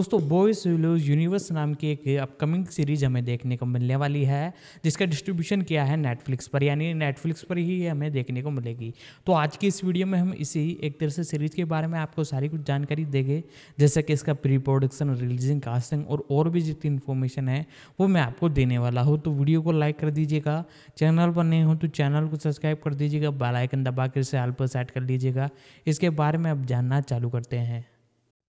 दोस्तों boys willows universe नाम की एक अपकमिंग सीरीज़ हमें देखने को मिलने वाली है जिसका डिस्ट्रीब्यूशन किया है नेटफ्लिक्स पर यानी नेटफ्लिक्स पर ही हमें देखने को मिलेगी तो आज की इस वीडियो में हम इसी एक तरह से सीरीज़ के बारे में आपको सारी कुछ जानकारी देंगे जैसे कि इसका प्री प्रोडक्शन रिलीजिंग कास्टिंग और और भी जितनी इन्फॉर्मेशन है वो मैं आपको देने वाला हूँ तो वीडियो को लाइक कर दीजिएगा चैनल पर नए हो तो चैनल को सब्सक्राइब कर दीजिएगा बेलाइकन दबा कर इसे आल पर सेट कर लीजिएगा इसके बारे में आप जानना चालू करते हैं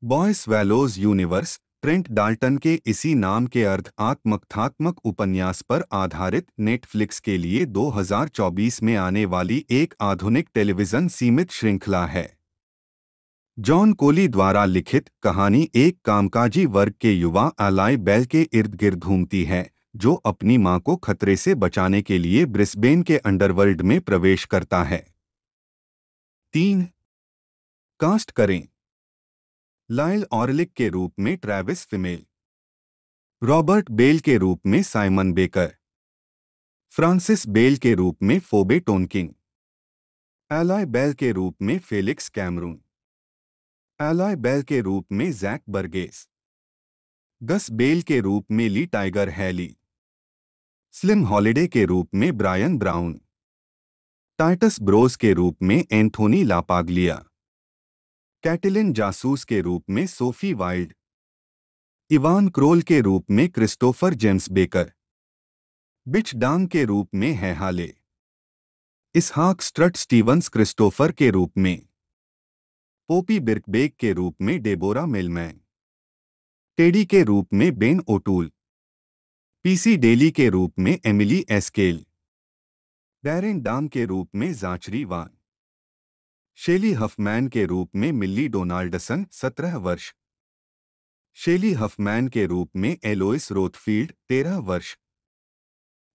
boy swallows universe Trent Dalton के इसी नाम के अर्ध आत्मकथात्मक उपन्यास पर आधारित नेटफ्लिक्स के लिए 2024 में आने वाली एक आधुनिक टेलीविजन सीमित श्रृंखला है जॉन कोली द्वारा लिखित कहानी एक कामकाजी वर्ग के युवा अलाई बेल के इर्द गिर्द घूमती है जो अपनी मां को खतरे से बचाने के लिए ब्रिस्बेन के अंडरवर्ल्ड में प्रवेश करता है तीन कास्ट करें लाइल ऑरलिक के रूप में ट्रेविस फिमेल रॉबर्ट बेल के रूप में साइमन बेकर फ्रांसिस बेल के रूप में फोबे टोनकिंग एलॉय बेल के रूप में फेलिक्स कैमरून एलॉय बेल के रूप में जैक बर्गेस गस बेल के रूप में Lee Tiger Halley Slim Halliday के रूप में ब्रायन ब्राउन टाइटस ब्रोस के रूप में एंथोनी लापागलिया कैटिलिन जासूस के रूप में सोफी वाइल्ड इवान क्रोल के रूप में Christopher James Baker Bich Dang के रूप में है हाले इसहाक स्ट्रट स्टीवंस क्रिस्टोफर के रूप में पोपी बिर्कबेक के रूप में डेबोरा मेलमैन टेडी के रूप में बेन ओटूल पीसी डेली के रूप में एमिली एस्केल डैरिन डांग के रूप में जाचरी वान शेली हफमैन के रूप में मिल्ली डोनाल्डसन सत्रह वर्ष शेली हफमैन के रूप में एलोइस रोथफील्ड तेरह वर्ष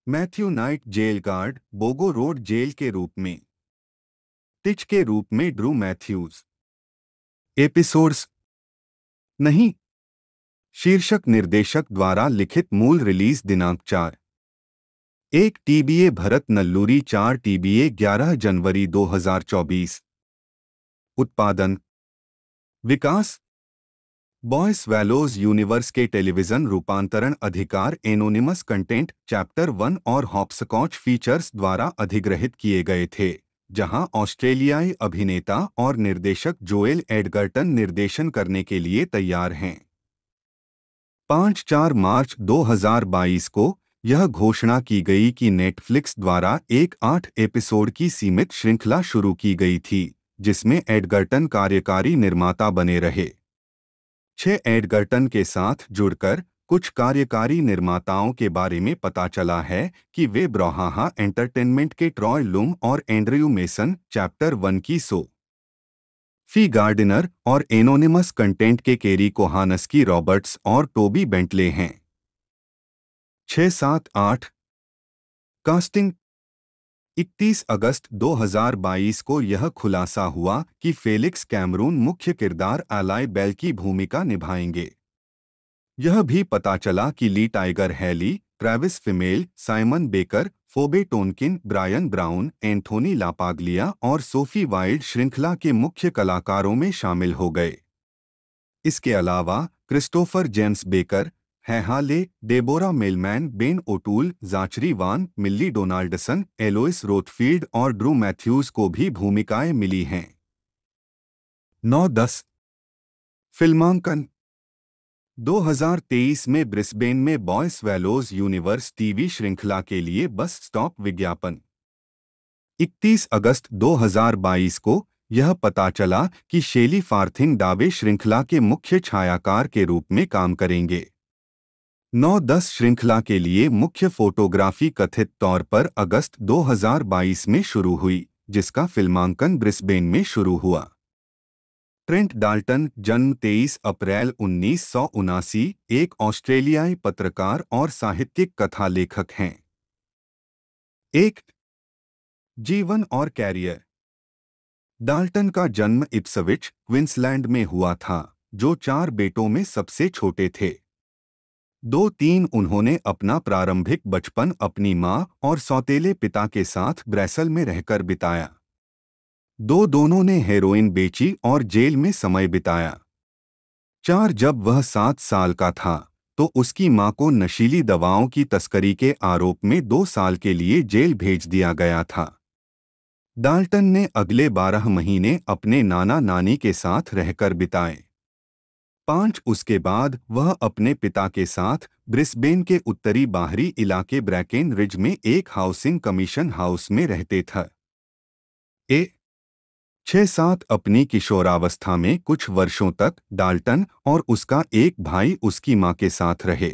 Matthew Knight jail guard Boggo Road jail के रूप में टिच के रूप में ड्रू मैथ्यूज एपिसोड्स नहीं शीर्षक निर्देशक द्वारा लिखित मूल रिलीज दिनांक चार एक टीबीए भरत नल्लूरी चार टीबीए 11 जनवरी 2024 उत्पादन विकास बॉयस वैलोज यूनिवर्स के टेलीविजन रूपांतरण अधिकार एनोनिमस कंटेंट चैप्टर वन और हॉपस्कॉच फीचर्स द्वारा अधिग्रहित किए गए थे जहां ऑस्ट्रेलियाई अभिनेता और निर्देशक जोएल एडगर्टन निर्देशन करने के लिए तैयार हैं पांच चार मार्च 2022 को यह घोषणा की गई कि नेटफ्लिक्स द्वारा एक आठ एपिसोड की सीमित श्रृंखला शुरू की गई थी जिसमें एडगर्टन कार्यकारी निर्माता बने रहे छह एडगर्टन के साथ जुड़कर कुछ कार्यकारी निर्माताओं के बारे में पता चला है कि वे ब्रोहाहा एंटरटेनमेंट के ट्रॉय लूम और एंड्रयू मेसन चैप्टर वन की सो फी गार्डिनर और एनोनिमस कंटेंट के केरी कोहानस की रॉबर्ट्स और टोबी बेंटले हैं छ सात आठ कास्टिंग 31 अगस्त 2022 को यह खुलासा हुआ कि फेलिक्स कैमरून मुख्य किरदार एलाय बेल की भूमिका निभाएंगे यह भी पता चला कि Lee Tiger Halley Travis Fimmel Simon Baker Phoebe Tonkin Bryan Brown Anthony LaPaglia और सोफी वाइल्ड श्रृंखला के मुख्य कलाकारों में शामिल हो गए इसके अलावा क्रिस्टोफर जेम्स बेकर हैहाले Deborah Mailman Ben O'Toole Zachary Wan Millie Donaldson एलोइस रोथफील्ड और ड्रू मैथ्यूज को भी भूमिकाएं मिली हैं नौ दस फिल्मांकन 2023 में ब्रिस्बेन में बॉयस वेलोज यूनिवर्स टीवी श्रृंखला के लिए बस स्टॉप विज्ञापन 31 अगस्त 2022 को यह पता चला कि शेली फार्थिंग डावे श्रृंखला के मुख्य छायाकार के रूप में काम करेंगे नौ दस श्रृंखला के लिए मुख्य फोटोग्राफी कथित तौर पर अगस्त 2022 में शुरू हुई जिसका फिल्मांकन ब्रिस्बेन में शुरू हुआ ट्रेंट डाल्टन जन्म 23 अप्रैल उन्नीस एक ऑस्ट्रेलियाई पत्रकार और साहित्यिक कथा लेखक हैं एक जीवन और कैरियर डाल्टन का जन्म इप्सविच क्विंसलैंड में हुआ था जो चार बेटों में सबसे छोटे थे दो तीन उन्होंने अपना प्रारंभिक बचपन अपनी माँ और सौतेले पिता के साथ ब्रैसल में रहकर बिताया दो दोनों ने हेरोइन बेची और जेल में समय बिताया चार जब वह सात साल का था तो उसकी माँ को नशीली दवाओं की तस्करी के आरोप में दो साल के लिए जेल भेज दिया गया था डाल्टन ने अगले बारह महीने अपने नाना नानी के साथ रहकर बिताए पांच उसके बाद वह अपने पिता के साथ ब्रिस्बेन के उत्तरी बाहरी इलाके ब्रैकेन रिज में एक हाउसिंग कमीशन हाउस में रहते थे ए छह सात अपनी किशोरावस्था में कुछ वर्षों तक डाल्टन और उसका एक भाई उसकी मां के साथ रहे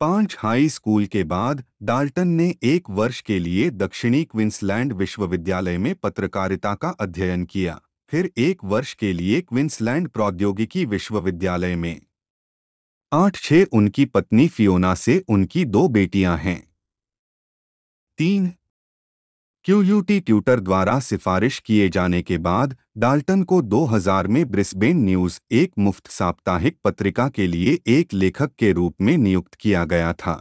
पांच हाई स्कूल के बाद डाल्टन ने एक वर्ष के लिए दक्षिणी क्विंसलैंड विश्वविद्यालय में पत्रकारिता का अध्ययन किया फिर एक वर्ष के लिए क्विंसलैंड प्रौद्योगिकी विश्वविद्यालय में आठ छह उनकी पत्नी फियोना से उनकी दो बेटियां हैं तीन क्यूयूटी ट्यूटर द्वारा सिफारिश किए जाने के बाद डाल्टन को 2000 में ब्रिस्बेन न्यूज़ एक मुफ्त साप्ताहिक पत्रिका के लिए एक लेखक के रूप में नियुक्त किया गया था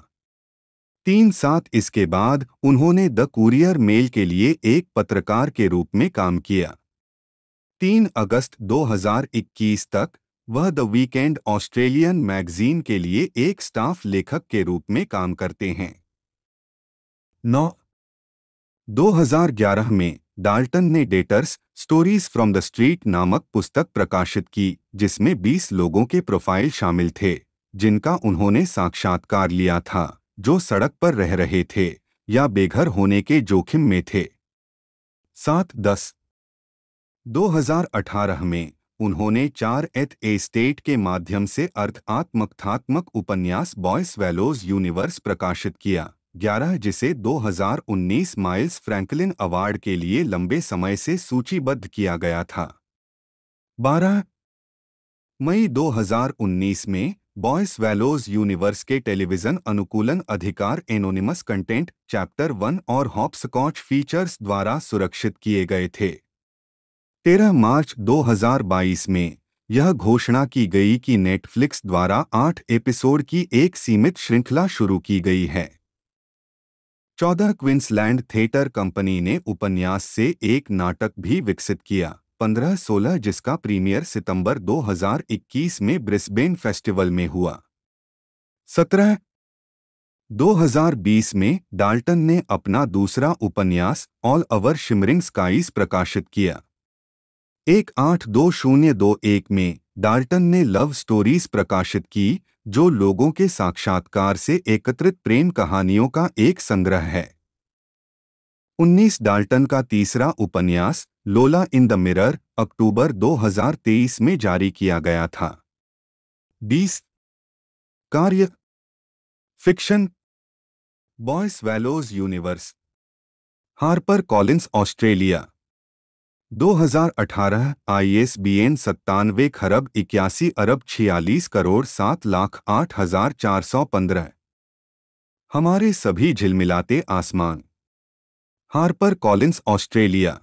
तीन सात इसके बाद उन्होंने द कुरियर मेल के लिए एक पत्रकार के रूप में काम किया 3 अगस्त 2021 तक वह द वीकेंड ऑस्ट्रेलियन मैगजीन के लिए एक स्टाफ लेखक के रूप में काम करते हैं नौ 2011 में डाल्टन ने detours stories from the street नामक पुस्तक प्रकाशित की जिसमें 20 लोगों के प्रोफाइल शामिल थे जिनका उन्होंने साक्षात्कार लिया था जो सड़क पर रह रहे थे या बेघर होने के जोखिम में थे सात दस 2018 में उन्होंने चार एथ एस्टेट के माध्यम से अर्थ आत्मकथात्मक उपन्यास बॉयस वेलोज यूनिवर्स प्रकाशित किया ग्यारह जिसे 2019 माइल्स फ्रैंकलिन अवार्ड के लिए लंबे समय से सूचीबद्ध किया गया था 12 मई 2019 में बॉयस वेलोज यूनिवर्स के टेलीविजन अनुकूलन अधिकार एनोनिमस कंटेंट चैप्टर वन और हॉप्सकॉच फीचर्स द्वारा सुरक्षित किए गए थे तेरह मार्च 2022 में यह घोषणा की गई कि नेटफ्लिक्स द्वारा आठ एपिसोड की एक सीमित श्रृंखला शुरू की गई है चौदह क्विंसलैंड थिएटर कंपनी ने उपन्यास से एक नाटक भी विकसित किया पंद्रह सोलह जिसका प्रीमियर सितंबर 2021 में ब्रिस्बेन फेस्टिवल में हुआ सत्रह 2020 में डाल्टन ने अपना दूसरा उपन्यास ऑल अवर शिमरिंग स्काइस प्रकाशित किया एक आठ दो शून्य दो एक में डाल्टन ने लव स्टोरीज प्रकाशित की जो लोगों के साक्षात्कार से एकत्रित प्रेम कहानियों का एक संग्रह है 19 डाल्टन का तीसरा उपन्यास लोला इन द मिरर अक्टूबर 2023 में जारी किया गया था 20 कार्य fiction boy swallows universe Harper Collins Australia 2018 ISBN सत्तानवे खरब इक्यासी अरब छियालीस करोड़ सात लाख आठ हजार चार सौ पंद्रह हमारे सभी झिलमिलाते आसमान हार्पर कॉलिंस ऑस्ट्रेलिया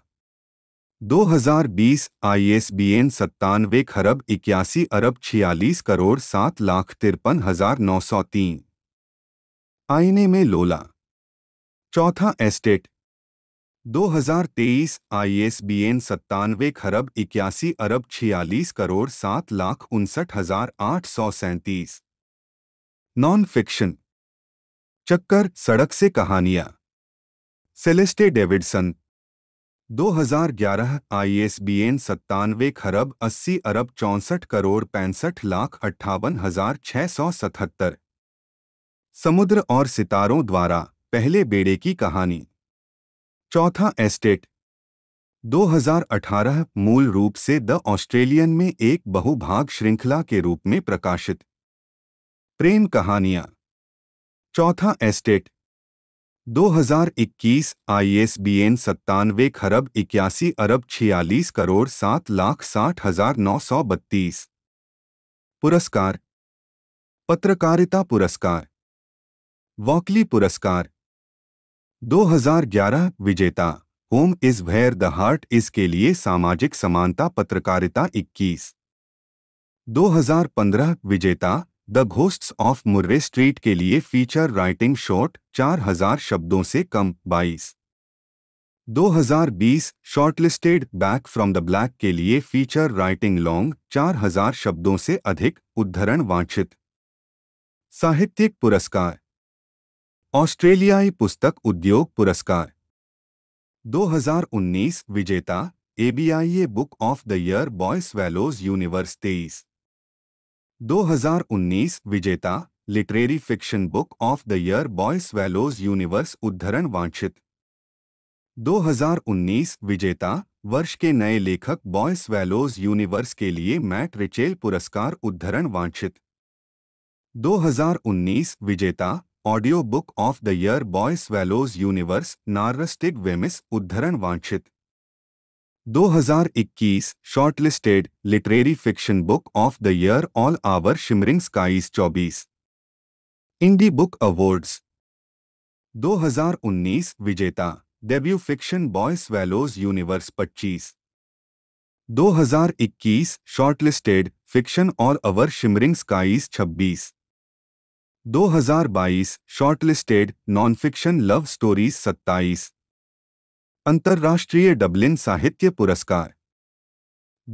2020 आईएसबीएन सत्तानवे खरब इक्यासी अरब छियालीस करोड़ सात लाख तिरपन हजार नौ सौ तीन आईने में लोला चौथा एस्टेट 2023 आईएसबीएन सत्तानवे खरब इक्यासी अरब छियालीस करोड़ सात लाख उनसठ हजार आठ सौ सैंतीस नॉन फिक्शन चक्कर सड़क से कहानियां सेलेस्टे डेविडसन 2011 आईएसबीएन सत्तानवे खरब अस्सी अरब चौंसठ करोड़ पैंसठ लाख अट्ठावन हजार छह सौ सतहत्तर समुद्र और सितारों द्वारा पहले बेड़े की कहानी चौथा एस्टेट 2018 मूल रूप से द ऑस्ट्रेलियन में एक बहुभाग श्रृंखला के रूप में प्रकाशित प्रेम कहानियां चौथा एस्टेट 2021 आईएसबीएन सत्तानवे खरब इक्यासी अरब छियालीस करोड़ सात लाख साठ हजार नौ सौ बत्तीस पुरस्कार पत्रकारिता पुरस्कार वॉकली पुरस्कार 2011 विजेता home is where the heart is के लिए सामाजिक समानता पत्रकारिता 21 2015 विजेता the ghosts of Murray street के लिए फीचर राइटिंग शॉर्ट 4000 शब्दों से कम 22 2020 shortlisted back from the black के लिए फीचर राइटिंग लॉन्ग 4000 शब्दों से अधिक उद्धरण वांछित साहित्यिक पुरस्कार ऑस्ट्रेलियाई पुस्तक उद्योग पुरस्कार 2019 विजेता ABIA book of the year boy swallows universe तेईस 2019 विजेता literary fiction book of the year boy swallows universe उद्धरण वांछित 2019 विजेता वर्ष के नए लेखक बॉयस वेलोज यूनिवर्स के लिए मैट रिचेल पुरस्कार उद्धरण वांछित 2019 विजेता audio book of the year boy swallows universe नार्रस्टिक वेमिस उद्धरण वांछित 2021 shortlisted literary fiction book of the year all our shimmering skies 24 indie book awards 2019 विजेता debut fiction boy swallows universe 25 2021 shortlisted fiction all our shimmering skies 26 2022 shortlisted non fiction love stories 27 अंतर्राष्ट्रीय Dublin साहित्य पुरस्कार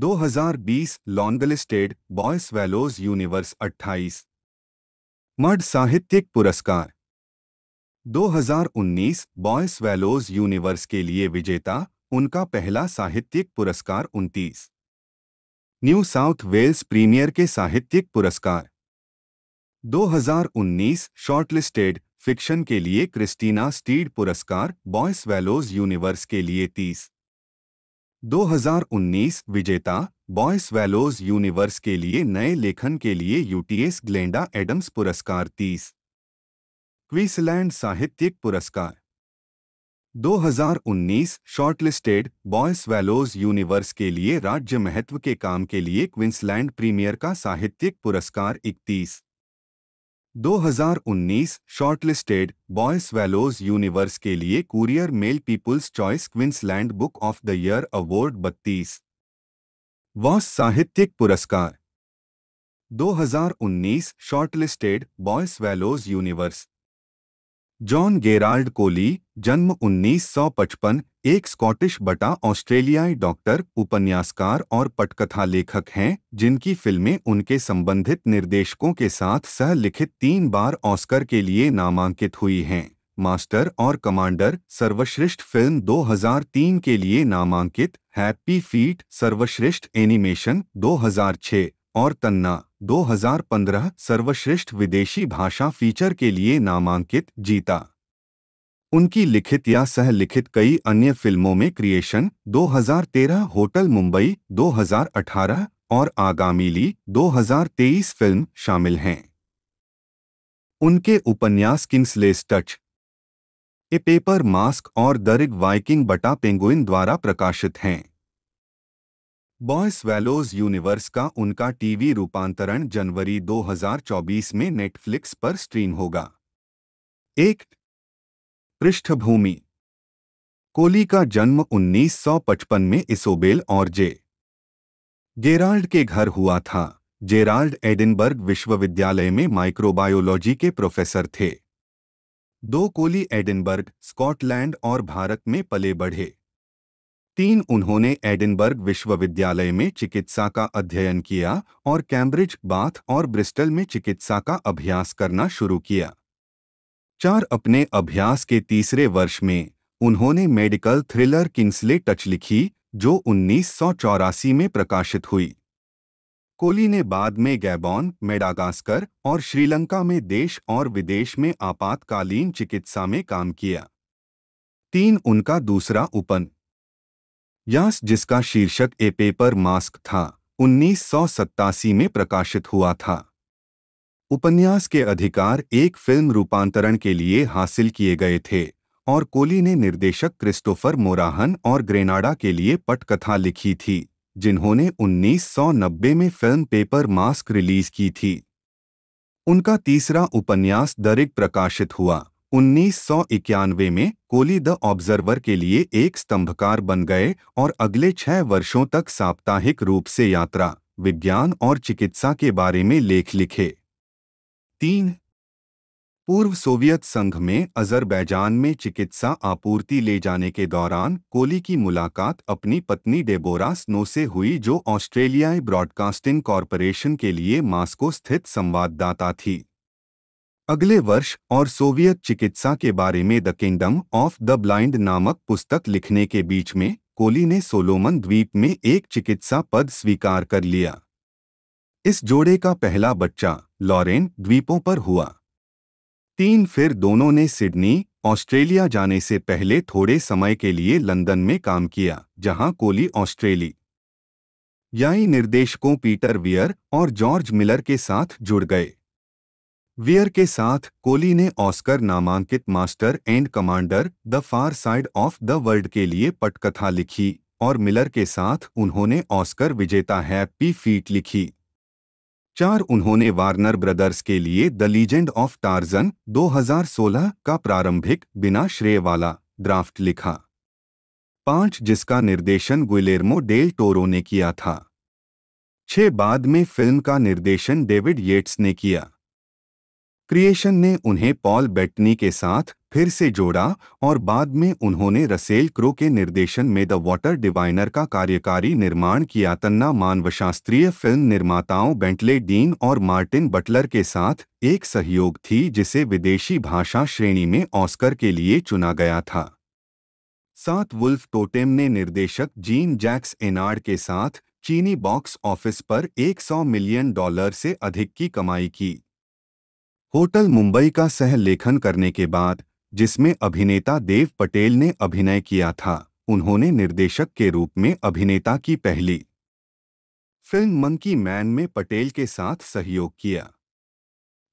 2020 longlisted boy swallows universe 28 मर्ड साहित्यिक पुरस्कार 2019 boys swallows universe के लिए विजेता उनका पहला साहित्यिक पुरस्कार 29 न्यू साउथ वेल्स प्रीमियर के साहित्यिक पुरस्कार 2019 शॉर्टलिस्टेड फिक्शन के लिए क्रिस्टीना स्टीड पुरस्कार बॉयस वेलोज यूनिवर्स के लिए 30 2019 विजेता बॉयस वेलोज यूनिवर्स के लिए नए लेखन के लिए यूटीएस ग्लेंडा एडम्स पुरस्कार 30 क्वीसलैंड साहित्यिक पुरस्कार 2019 शॉर्टलिस्टेड बॉयस वेलोज यूनिवर्स के लिए राज्य महत्व के काम के लिए क्विंसलैंड प्रीमियर का साहित्यिक पुरस्कार 31 2019 शॉर्टलिस्टेड बॉयस वेलोज यूनिवर्स के लिए Courier Mail People's Choice Queensland book of the year award 32 Voss साहित्यिक पुरस्कार 2019 shortlisted boy swallows universe John Gerald Collee जन्म 1955 एक स्कॉटिश बटा ऑस्ट्रेलियाई डॉक्टर उपन्यासकार और पटकथा लेखक हैं जिनकी फिल्में उनके संबंधित निर्देशकों के साथ सह लिखित तीन बार ऑस्कर के लिए नामांकित हुई हैं मास्टर और कमांडर सर्वश्रेष्ठ फिल्म 2003 के लिए नामांकित हैप्पी फीट सर्वश्रेष्ठ एनिमेशन 2006 और तन्ना 2015 सर्वश्रेष्ठ विदेशी भाषा फीचर के लिए नामांकित जीता उनकी लिखित या सह लिखित कई अन्य फिल्मों में क्रिएशन 2013 होटल मुंबई 2018 और आगामीली 2023 फिल्म शामिल हैं उनके उपन्यास Kingsley's touch a paper mask और दरिग वाइकिंग बटा पेंगुइन द्वारा प्रकाशित हैं बॉयस वेलोज यूनिवर्स का उनका टीवी रूपांतरण जनवरी 2024 में नेटफ्लिक्स पर स्ट्रीम होगा एक पृष्ठभूमि कोली का जन्म 1955 में इसोबेल और जे गेराल्ड के घर हुआ था जेराल्ड एडिनबर्ग विश्वविद्यालय में माइक्रोबायोलॉजी के प्रोफेसर थे दो कोली एडिनबर्ग स्कॉटलैंड और भारत में पले बढ़े तीन उन्होंने एडिनबर्ग विश्वविद्यालय में चिकित्सा का अध्ययन किया और कैम्ब्रिज बाथ और ब्रिस्टल में चिकित्सा का अभ्यास करना शुरू किया चार अपने अभ्यास के तीसरे वर्ष में उन्होंने मेडिकल थ्रिलर किंग्सले टच लिखी जो उन्नीस में प्रकाशित हुई कोली ने बाद में गैबॉन मेडागास्कर और श्रीलंका में देश और विदेश में आपातकालीन चिकित्सा में काम किया तीन उनका दूसरा उपन यास जिसका शीर्षक ए पेपर मास्क था उन्नीस में प्रकाशित हुआ था उपन्यास के अधिकार एक फिल्म रूपांतरण के लिए हासिल किए गए थे और कोली ने निर्देशक क्रिस्टोफर मोराहन और ग्रेनाडा के लिए पटकथा लिखी थी जिन्होंने 1990 में फिल्म पेपर मास्क रिलीज की थी उनका तीसरा उपन्यास दरिग प्रकाशित हुआ उन्नीस में कोली द ऑब्जर्वर के लिए एक स्तंभकार बन गए और अगले छह वर्षों तक साप्ताहिक रूप से यात्रा विज्ञान और चिकित्सा के बारे में लेख लिखे तीन पूर्व सोवियत संघ में अजरबैजान में चिकित्सा आपूर्ति ले जाने के दौरान कोली की मुलाकात अपनी पत्नी डेबोरा स्नो से हुई जो ऑस्ट्रेलियाई ब्रॉडकास्टिंग कॉरपोरेशन के लिए मास्को स्थित संवाददाता थी अगले वर्ष और सोवियत चिकित्सा के बारे में the kingdom of the blind नामक पुस्तक लिखने के बीच में कोली ने सोलोमन द्वीप में एक चिकित्सा पद स्वीकार कर लिया इस जोड़े का पहला बच्चा लॉरेन द्वीपों पर हुआ तीन फिर दोनों ने सिडनी ऑस्ट्रेलिया जाने से पहले थोड़े समय के लिए लंदन में काम किया जहां कोली ऑस्ट्रेली याई निर्देशकों पीटर वियर और जॉर्ज मिलर के साथ जुड़ गए वियर के साथ कोहली ने ऑस्कर नामांकित master and commander the far side of the world के लिए पटकथा लिखी और मिलर के साथ उन्होंने ऑस्कर विजेता हैप्पी फीट लिखी चार उन्होंने वार्नर ब्रदर्स के लिए द लीजेंड ऑफ टार्जन 2016 का प्रारंभिक बिना श्रेय वाला ड्राफ्ट लिखा पांच जिसका निर्देशन गुलेरमो डेल टोरो ने किया था छह बाद में फिल्म का निर्देशन डेविड येट्स ने किया क्रिएशन ने उन्हें पॉल बेटनी के साथ फिर से जोड़ा और बाद में उन्होंने रसेल क्रो के निर्देशन में द वाटर डिवाइनर का कार्यकारी निर्माण किया तन्ना मानवशास्त्रीय फिल्म निर्माताओं बेंटले डीन और मार्टिन बटलर के साथ एक सहयोग थी जिसे विदेशी भाषा श्रेणी में ऑस्कर के लिए चुना गया था साथ वुल्फ टोटेम ने निर्देशक जीन जैक्स एनार्ड के साथ चीनी बॉक्स ऑफिस पर 100 मिलियन डॉलर से अधिक की कमाई की होटल मुंबई का सह लेखन करने के बाद जिसमें अभिनेता देव पटेल ने अभिनय किया था उन्होंने निर्देशक के रूप में अभिनेता की पहली फिल्म मंकी मैन में पटेल के साथ सहयोग किया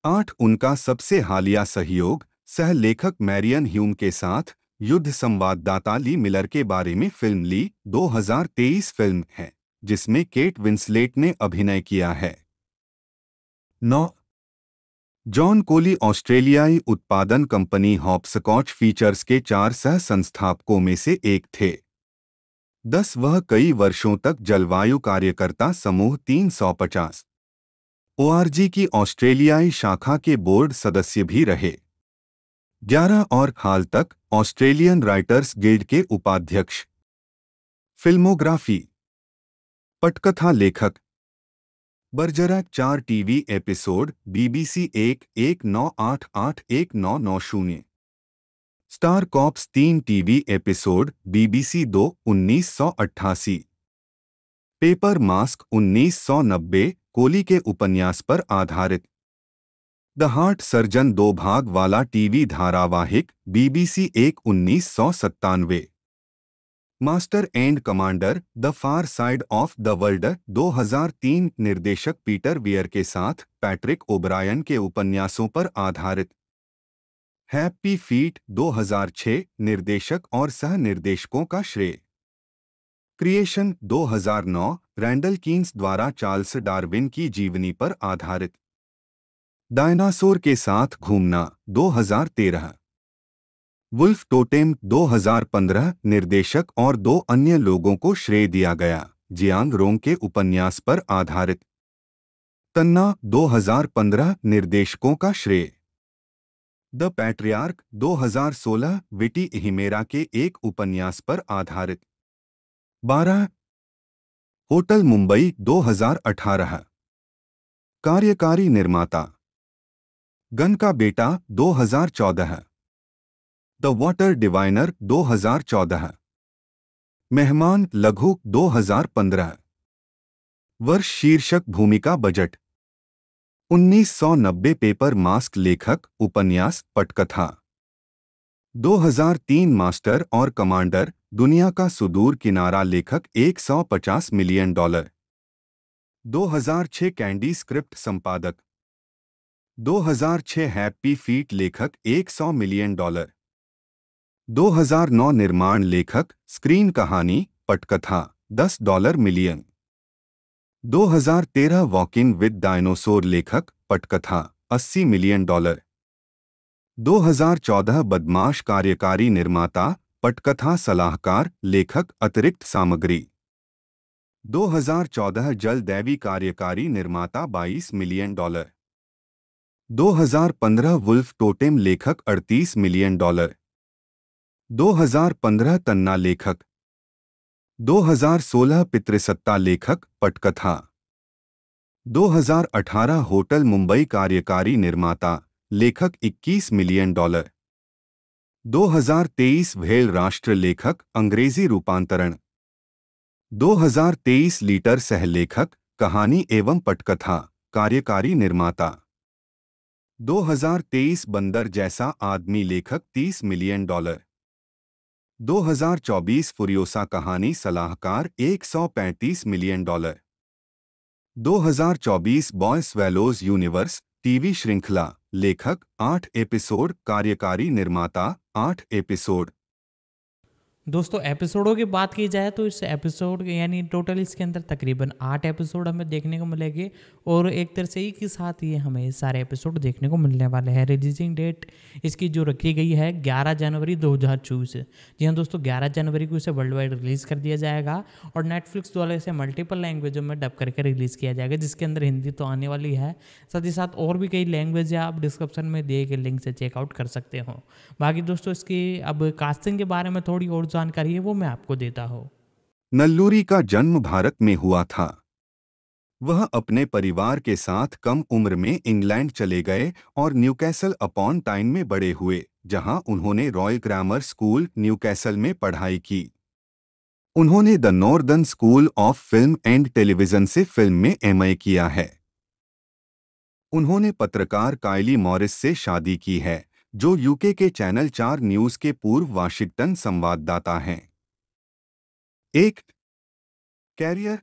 आठ उनका सबसे हालिया सहयोग सह लेखक मैरियन ह्यूम के साथ युद्ध संवाददाता ली मिलर के बारे में फिल्म ली 2023 फिल्म है जिसमें केट विंसलेट ने अभिनय किया है नौ जॉन कोली ऑस्ट्रेलियाई उत्पादन कंपनी हॉप्सकॉच फीचर्स के चार सह संस्थापकों में से एक थे दस वह कई वर्षों तक जलवायु कार्यकर्ता समूह 350 ओआरजी की ऑस्ट्रेलियाई शाखा के बोर्ड सदस्य भी रहे ग्यारह और हाल तक ऑस्ट्रेलियन राइटर्स गिल्ड के उपाध्यक्ष फिल्मोग्राफी पटकथा लेखक बर्जरा चार टीवी एपिसोड बीबीसी एक एक नौ आठ आठ एक नौ नौ शून्य स्टार कॉप्स तीन टीवी एपिसोड बीबीसी दो उन्नीस सौ अट्ठासी पेपर मास्क उन्नीस सौ नब्बे कोली के उपन्यास पर आधारित द हार्ट सर्जन दो भाग वाला टीवी धारावाहिक बीबीसी एक उन्नीस सौ सत्तानवे master and commander the far side of the world 2003 निर्देशक पीटर वियर के साथ पैट्रिक ओब्रायन के उपन्यासों पर आधारित हैप्पी फीट 2006 निर्देशक और सह निर्देशकों का श्रेय क्रिएशन 2009 रैंडल कीन्स द्वारा चार्ल्स डार्विन की जीवनी पर आधारित डायनासोर के साथ घूमना 2013 वुल्फ टोटेम 2015 निर्देशक और दो अन्य लोगों को श्रेय दिया गया जियांग रोंग के उपन्यास पर आधारित तन्ना 2015 निर्देशकों का श्रेय द पैट्रियार्क 2016 विटी हिमेरा के एक उपन्यास पर आधारित 12 होटल मुंबई 2018 कार्यकारी निर्माता गन का बेटा 2014 द वाटर डिवाइनर 2014 मेहमान लघु 2015 वर्ष शीर्षक भूमिका बजट 1990 पेपर मास्क लेखक उपन्यास पटकथा 2003 मास्टर और कमांडर दुनिया का सुदूर किनारा लेखक 150 मिलियन डॉलर 2006 कैंडी स्क्रिप्ट संपादक 2006 हैप्पी फीट लेखक 100 मिलियन डॉलर 2009 निर्माण लेखक स्क्रीन कहानी पटकथा 10 dollar million 2013 walking with dinosaur लेखक पटकथा 80 मिलियन डॉलर 2014 बदमाश कार्यकारी निर्माता पटकथा सलाहकार लेखक अतिरिक्त सामग्री 2014 जल दैवी कार्यकारी निर्माता 22 मिलियन डॉलर 2015 वुल्फ टोटेम लेखक 38 मिलियन डॉलर 2015 तन्ना लेखक 2016 पितृसत्ता लेखक पटकथा 2018 होटल मुंबई कार्यकारी निर्माता लेखक 21 मिलियन डॉलर 2023 भेल राष्ट्र लेखक अंग्रेजी रूपांतरण 2023 लीटर सहलेखक कहानी एवं पटकथा कार्यकारी निर्माता 2023 बंदर जैसा आदमी लेखक 30 मिलियन डॉलर 2024 फुरियोसा कहानी सलाहकार 135 million dollar 2024 boy swallows universe TV श्रृंखला लेखक 8 एपिसोड कार्यकारी निर्माता 8 एपिसोड दोस्तों एपिसोडों की बात की जाए तो इस एपिसोड यानी टोटल इसके अंदर तकरीबन आठ एपिसोड हमें देखने को मिलेंगे और एक तरह से ही के साथ ये हमें सारे एपिसोड देखने को मिलने वाले हैं रिलीजिंग डेट इसकी जो रखी गई है 11 जनवरी 2024 जी हाँ दोस्तों 11 जनवरी को इसे वर्ल्ड वाइड रिलीज़ कर दिया जाएगा और नेटफ्लिक्स द्वारा इसे मल्टीपल लैंग्वेजों में डब करके रिलीज़ किया जाएगा जिसके अंदर हिंदी तो आने वाली है साथ ही साथ और भी कई लैंग्वेज आप डिस्क्रिप्शन में दिए गए लिंक से चेकआउट कर सकते हो बाकी दोस्तों इसकी अब कास्टिंग के बारे में थोड़ी और जानकारी है वो मैं आपको देता हूँ नल्लूरी का जन्म भारत में हुआ था वह अपने परिवार के साथ कम उम्र में इंग्लैंड चले गए और न्यूकैसल अपॉन टाइम में बड़े हुए जहां उन्होंने रॉयल ग्रामर स्कूल न्यूकैसल में पढ़ाई की उन्होंने the northern school of film and television से फिल्म में एम किया है उन्होंने पत्रकार कायली मॉरिस से शादी की है जो यूके के चैनल चार न्यूज के पूर्व वाशिंगटन संवाददाता हैं एक कैरियर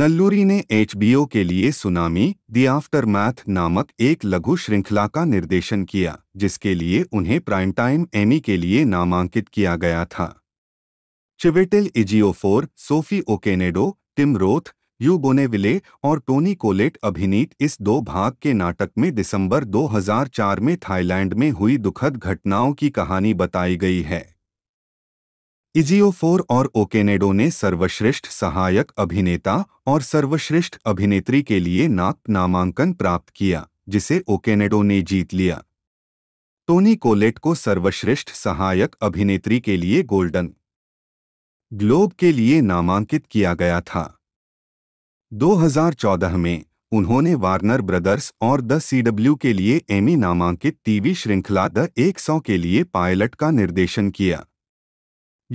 नल्लूरी ने एचबीओ के लिए सुनामी दी आफ्टर मैथ नामक एक लघु श्रृंखला का निर्देशन किया जिसके लिए उन्हें प्राइम टाइम एमी के लिए नामांकित किया गया था Chiwetel Ejiofor Sophie Okonedo Tim Roth Hugh Bonneville और टोनी कोलेट अभिनीत इस दो भाग के नाटक में दिसंबर 2004 में थाईलैंड में हुई दुखद घटनाओं की कहानी बताई गई है इजियोफोर और ओकेनेडो ने सर्वश्रेष्ठ सहायक अभिनेता और सर्वश्रेष्ठ अभिनेत्री के लिए नाक नामांकन प्राप्त किया जिसे ओकेनेडो ने जीत लिया टोनी कोलेट को सर्वश्रेष्ठ सहायक अभिनेत्री के लिए गोल्डन ग्लोब के लिए नामांकित किया गया था 2014 में उन्होंने वार्नर ब्रदर्स और द सीडब्ल्यू के लिए एमी नामांकित टीवी श्रृंखला द 100 के लिए पायलट का निर्देशन किया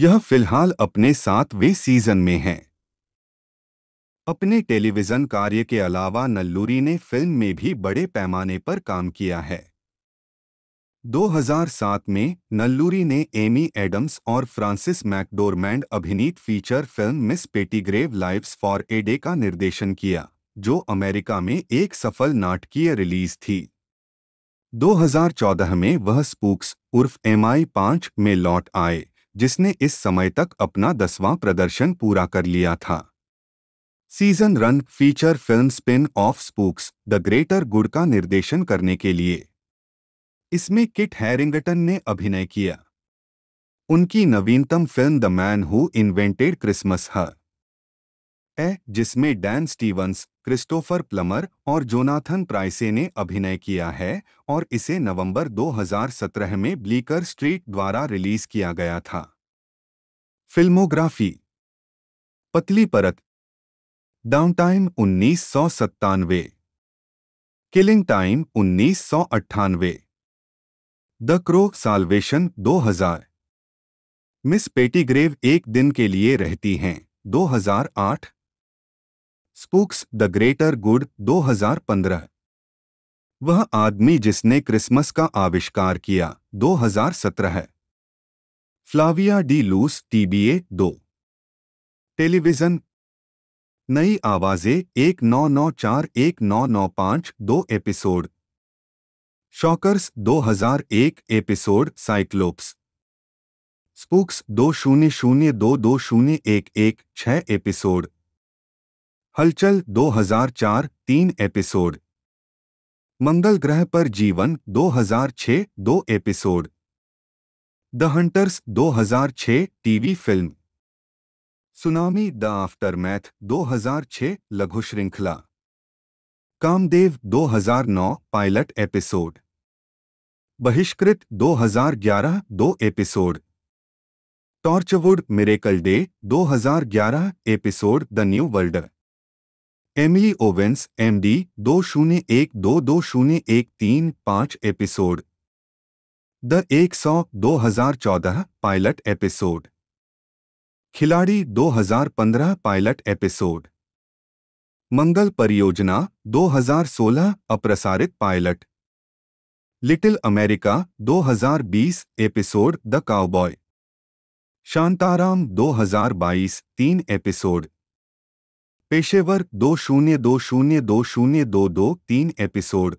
यह फिलहाल अपने सातवें सीजन में है अपने टेलीविज़न कार्य के अलावा नल्लूरी ने फिल्म में भी बड़े पैमाने पर काम किया है 2007 में नल्लूरी ने एमी एडम्स और फ्रांसिस मैकडोरमैंड अभिनीत feature film Miss Pettigrew lives for a day का निर्देशन किया जो अमेरिका में एक सफल नाटकीय रिलीज थी 2014 में वह स्पूक्स उर्फ एम आई पांच में लौट आए जिसने इस समय तक अपना दसवां प्रदर्शन पूरा कर लिया था season run feature film spin off Spooks the greater good का निर्देशन करने के लिए इसमें किट हैरिंगटन ने अभिनय किया उनकी नवीनतम film the man who invented Christmas है ए जिसमें डैन स्टीवंस क्रिस्टोफर प्लमर और जोनाथन प्राइसे ने अभिनय किया है और इसे नवंबर 2017 में ब्लीकर स्ट्रीट द्वारा रिलीज किया गया था फिल्मोग्राफी पतली परत डाउन टाइम उन्नीस किलिंग टाइम उन्नीस सौ अट्ठानवे the crow salvation 2000 Miss Pettigrew एक दिन के लिए रहती हैं 2008 स्पूक्स द ग्रेटर गुड 2015 वह आदमी जिसने क्रिसमस का आविष्कार किया 2017 सत्रह फ्लाविया डी लूस टीबीए दो टेलीविज़न नई आवाज़ें एक नौ नौ चार एक नौ नौ पांच दो episode shockers 2001 episode cyclops spooks दो शून्य शून्य दो दो शून्य एक एक छह एपिसोड हलचल 2004 तीन एपिसोड मंगल ग्रह पर जीवन 2006 दो episode the hunters 2006 TV film tsunami the aftermath छ लघु श्रृंखला कामदेव 2009 पायलट एपिसोड बहिष्कृत 2011 दो episode Torchwood miracle day 2011 episode the new world Emily Owens MD दो शून्य एक दो दो शून्य एक तीन पांच एपिसोड द एक सौ दो हजार चौदह पायलट एपिसोड खिलाड़ी 2015 पायलट एपिसोड मंगल परियोजना 2016 अप्रसारित pilot little America 2020 episode the cowboy Shantaram 2022 तीन एपिसोड पेशेवर दो शून्य दो शून्य दो शून्य दो दो तीन एपिसोड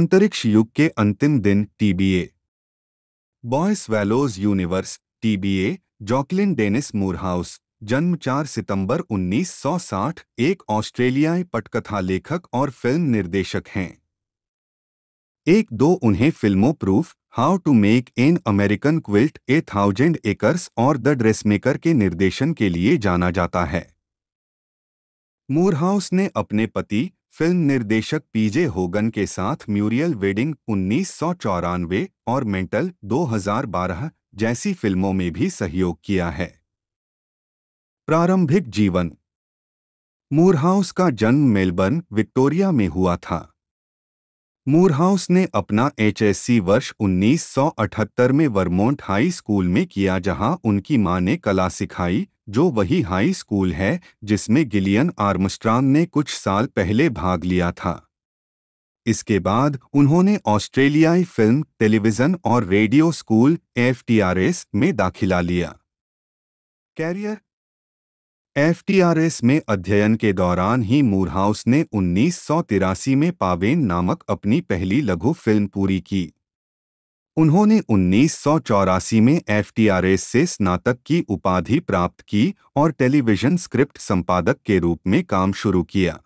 अंतरिक्ष युग के अंतिम दिन TBA boy swallows universe TBA Jocelyn डेनिस मूरहाउस जन्म 4 सितंबर 1960 एक ऑस्ट्रेलियाई पटकथा लेखक और फिल्म निर्देशक हैं एक दो उन्हें फिल्मों proof how to make an American quilt a thousand acres और द ड्रेसमेकर के निर्देशन के लिए जाना जाता है मूरहाउस ने अपने पति फिल्म निर्देशक पीजे होगन के साथ म्यूरियल वेडिंग उन्नीस और मेंटल 2012 जैसी फिल्मों में भी सहयोग किया है प्रारंभिक जीवन मूरहाउस का जन्म मेलबर्न विक्टोरिया में हुआ था मूरहाउस ने अपना एचएससी वर्ष 1978 में वर्मोंट हाई स्कूल में किया जहां उनकी मां ने कला सिखाई जो वही हाई स्कूल है जिसमें गिलियन आर्मस्ट्रांग ने कुछ साल पहले भाग लिया था इसके बाद उन्होंने ऑस्ट्रेलियाई फिल्म टेलीविज़न और रेडियो स्कूल एफ में दाखिला लिया कैरियर एफटीआरएस में अध्ययन के दौरान ही मूरहाउस ने उन्नीस में पावेन नामक अपनी पहली लघु फिल्म पूरी की उन्होंने उन्नीस में एफटीआरएस से स्नातक की उपाधि प्राप्त की और टेलीविजन स्क्रिप्ट संपादक के रूप में काम शुरू किया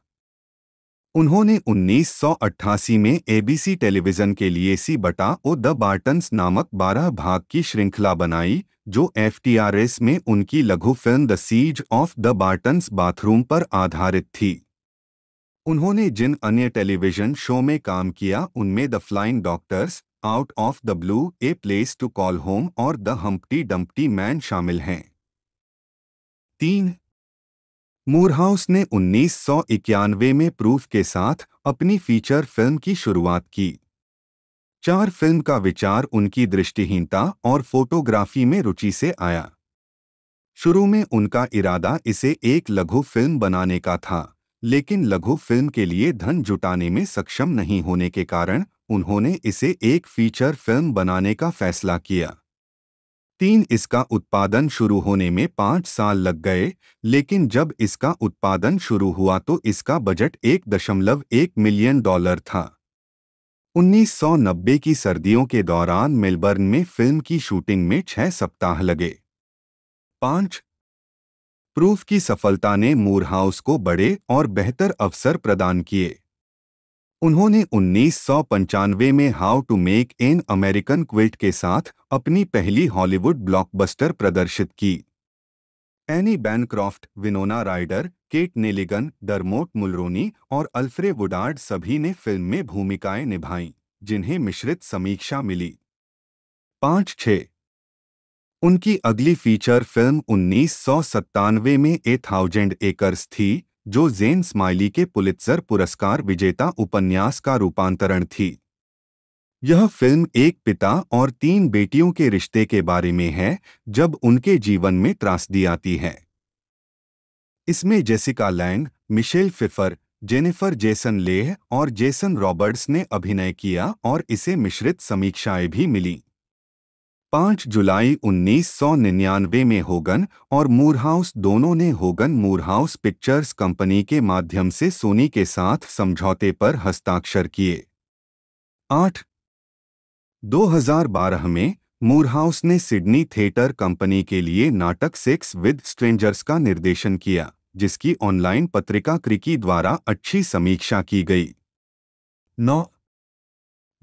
उन्होंने 1988 में एबीसी टेलीविज़न के लिए सी बटा ओ द बार्टन्स नामक 12 भाग की श्रृंखला बनाई जो एफ में उनकी लघु film the siege of the Bartons bathroom पर आधारित थी उन्होंने जिन अन्य टेलीविज़न शो में काम किया उनमें the flying doctors out of the blue a place to call home और द हम्पटी डम्पटी मैन शामिल हैं तीन मूरहाउस ने उन्नीस में प्रूफ के साथ अपनी फीचर फिल्म की शुरुआत की चार फिल्म का विचार उनकी दृष्टिहीनता और फोटोग्राफी में रुचि से आया शुरू में उनका इरादा इसे एक लघु फिल्म बनाने का था लेकिन लघु फिल्म के लिए धन जुटाने में सक्षम नहीं होने के कारण उन्होंने इसे एक फीचर फिल्म बनाने का फैसला किया तीन इसका उत्पादन शुरू होने में पाँच साल लग गए लेकिन जब इसका उत्पादन शुरू हुआ तो इसका बजट एक दशमलव एक मिलियन डॉलर था 1990 की सर्दियों के दौरान मेलबर्न में फिल्म की शूटिंग में छह सप्ताह लगे पाँच प्रूफ की सफलता ने मूरहाउस को बड़े और बेहतर अवसर प्रदान किए उन्होंने उन्नीस में how to make an American quilt के साथ अपनी पहली हॉलीवुड ब्लॉकबस्टर प्रदर्शित की Anne Bancroft Winona Ryder Kate Nelligan Dermot Mulroney और अल्फ्रे वुडार्ड सभी ने फिल्म में भूमिकाएं निभाईं जिन्हें मिश्रित समीक्षा मिली पांच छ उनकी अगली फीचर फिल्म उन्नीस में ए थाउजेंड एकर्स थी जो जेन स्माइली के पुलित्सर पुरस्कार विजेता उपन्यास का रूपांतरण थी यह फिल्म एक पिता और तीन बेटियों के रिश्ते के बारे में है जब उनके जीवन में त्रासदी आती है इसमें Jessica Lange Michelle Pfeiffer Jennifer Jason Leigh और जेसन रॉबर्ट्स ने अभिनय किया और इसे मिश्रित समीक्षाएं भी मिली 5 जुलाई 1999 में होगन और मूरहाउस दोनों ने होगन मूरहाउस पिक्चर्स कंपनी के माध्यम से सोनी के साथ समझौते पर हस्ताक्षर किए आठ 2012 में मूरहाउस ने सिडनी थिएटर कंपनी के लिए नाटक सेक्स विद स्ट्रेंजर्स का निर्देशन किया जिसकी ऑनलाइन पत्रिका क्रिकी द्वारा अच्छी समीक्षा की गई नौ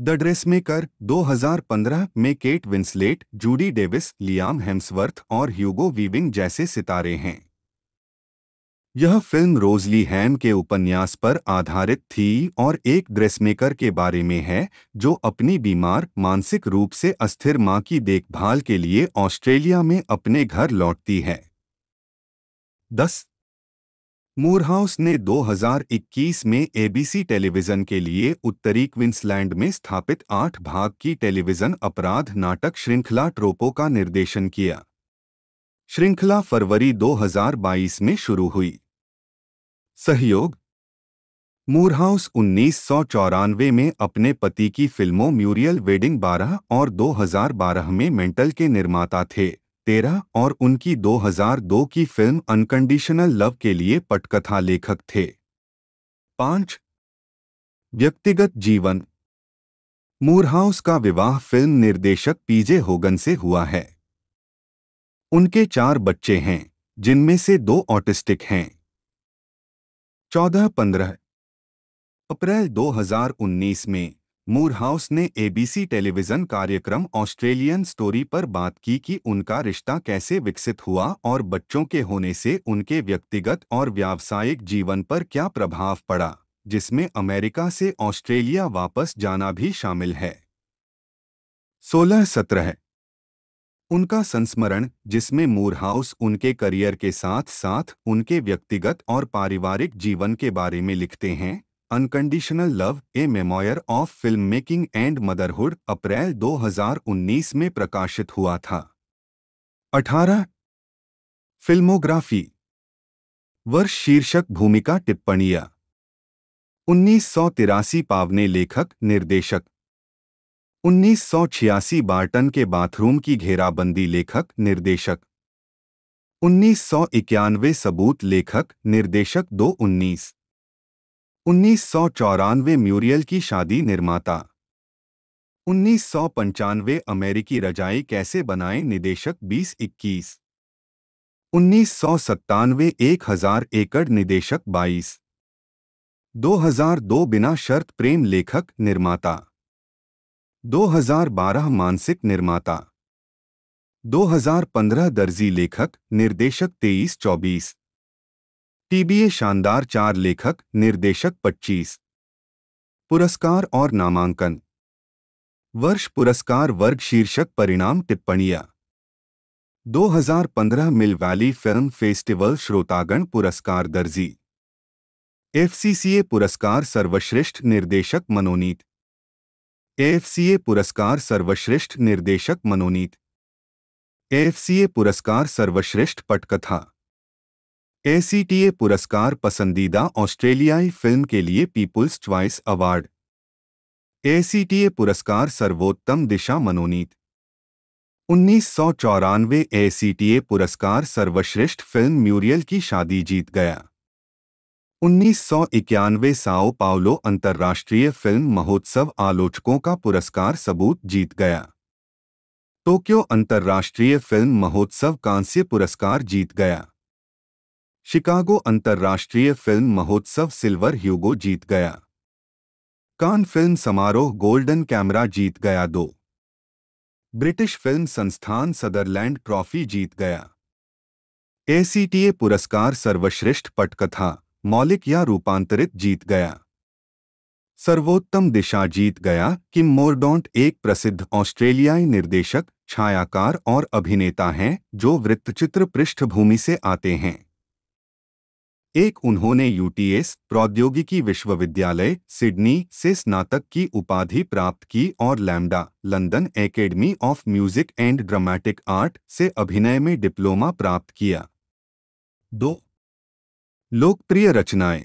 द ड्रेसमेकर 2015 में Kate Winslet Judy Davis Liam Hemsworth और ह्यूगो वीविंग जैसे सितारे हैं यह फिल्म रोजली हैम के उपन्यास पर आधारित थी और एक ड्रेसमेकर के बारे में है जो अपनी बीमार मानसिक रूप से अस्थिर मां की देखभाल के लिए ऑस्ट्रेलिया में अपने घर लौटती है दस मूरहाउस ने 2021 में एबीसी टेलीविजन के लिए उत्तरी क्विंसलैंड में स्थापित आठ भाग की टेलीविजन अपराध नाटक श्रृंखला ट्रोपो का निर्देशन किया श्रृंखला फरवरी 2022 में शुरू हुई सहयोग मूरहाउस उन्नीस में अपने पति की फिल्मों म्यूरियल वेडिंग 12 और 2012 में मेंटल के निर्माता थे तेरह और उनकी 2002 की फिल्म अनकंडीशनल लव के लिए पटकथा लेखक थे पांच व्यक्तिगत जीवन मूरहाउस का विवाह फिल्म निर्देशक पीजे होगन से हुआ है उनके चार बच्चे हैं जिनमें से दो ऑटिस्टिक हैं चौदह पंद्रह अप्रैल 2019 में मूरहाउस ने एबीसी टेलीविजन कार्यक्रम ऑस्ट्रेलियन स्टोरी पर बात की कि उनका रिश्ता कैसे विकसित हुआ और बच्चों के होने से उनके व्यक्तिगत और व्यावसायिक जीवन पर क्या प्रभाव पड़ा जिसमें अमेरिका से ऑस्ट्रेलिया वापस जाना भी शामिल है सोलह सत्रह उनका संस्मरण जिसमें मूरहाउस उनके करियर के साथ साथ उनके व्यक्तिगत और पारिवारिक जीवन के बारे में लिखते हैं unconditional love a memoir of film making and motherhood अप्रैल 2019 में प्रकाशित हुआ था 18 फिल्मोग्राफी वर्ष शीर्षक भूमिका टिप्पणियां उन्नीस पावने लेखक निर्देशक 1986 बार्टन के बाथरूम की घेराबंदी लेखक निर्देशक 1991 सबूत लेखक निर्देशक दो उन्नीस उन्नीस सौ चौरानवे म्यूरियल की शादी निर्माता उन्नीस सौ पंचानवे अमेरिकी रजाई कैसे बनाए निदेशक बीस इक्कीस उन्नीस सौ सत्तानवे एक हजार एकड़ निदेशक बाईस 2002 बिना शर्त प्रेम लेखक निर्माता 2012 मानसिक निर्माता 2015 दर्जी लेखक निर्देशक तेईस चौबीस टीबीए शानदार चार लेखक निर्देशक 25 पुरस्कार और नामांकन वर्ष पुरस्कार वर्ग शीर्षक परिणाम टिप्पणियां 2015 मिल वैली फिल्म फेस्टिवल श्रोतागण पुरस्कार दर्जी एफसीसीए पुरस्कार सर्वश्रेष्ठ निर्देशक मनोनीत एफसीए पुरस्कार सर्वश्रेष्ठ निर्देशक मनोनीत एफसीए पुरस्कार सर्वश्रेष्ठ पटकथा एसीटीए पुरस्कार पसंदीदा ऑस्ट्रेलियाई फिल्म के लिए पीपुल्स च्वाइस अवार्ड एसीटीए पुरस्कार सर्वोत्तम दिशा मनोनीत उन्नीस सौ चौरानवे एसीटीए पुरस्कार सर्वश्रेष्ठ फिल्म म्यूरियल की शादी जीत गया उन्नीस सौ इक्यानवे साओ पाओलो अंतर्राष्ट्रीय फिल्म महोत्सव आलोचकों का पुरस्कार सबूत जीत गया टोक्यो अंतर्राष्ट्रीय फिल्म महोत्सव कांस्य पुरस्कार जीत गया शिकागो अंतर्राष्ट्रीय फिल्म महोत्सव सिल्वर ह्यूगो जीत गया कान फिल्म समारोह गोल्डन कैमरा जीत गया दो ब्रिटिश फिल्म संस्थान सदरलैंड ट्रॉफी जीत गया एसीटीए पुरस्कार सर्वश्रेष्ठ पटकथा मौलिक या रूपांतरित जीत गया सर्वोत्तम दिशा जीत गया किम मोरडोंट एक प्रसिद्ध ऑस्ट्रेलियाई निर्देशक छायाकार और अभिनेता हैं जो वृत्तचित्र पृष्ठभूमि से आते हैं एक उन्होंने यूटीएस प्रौद्योगिकी विश्वविद्यालय सिडनी से स्नातक की उपाधि प्राप्त की और LAMDA London Academy of Music and Dramatic Art से अभिनय में डिप्लोमा प्राप्त किया दो लोकप्रिय रचनाएं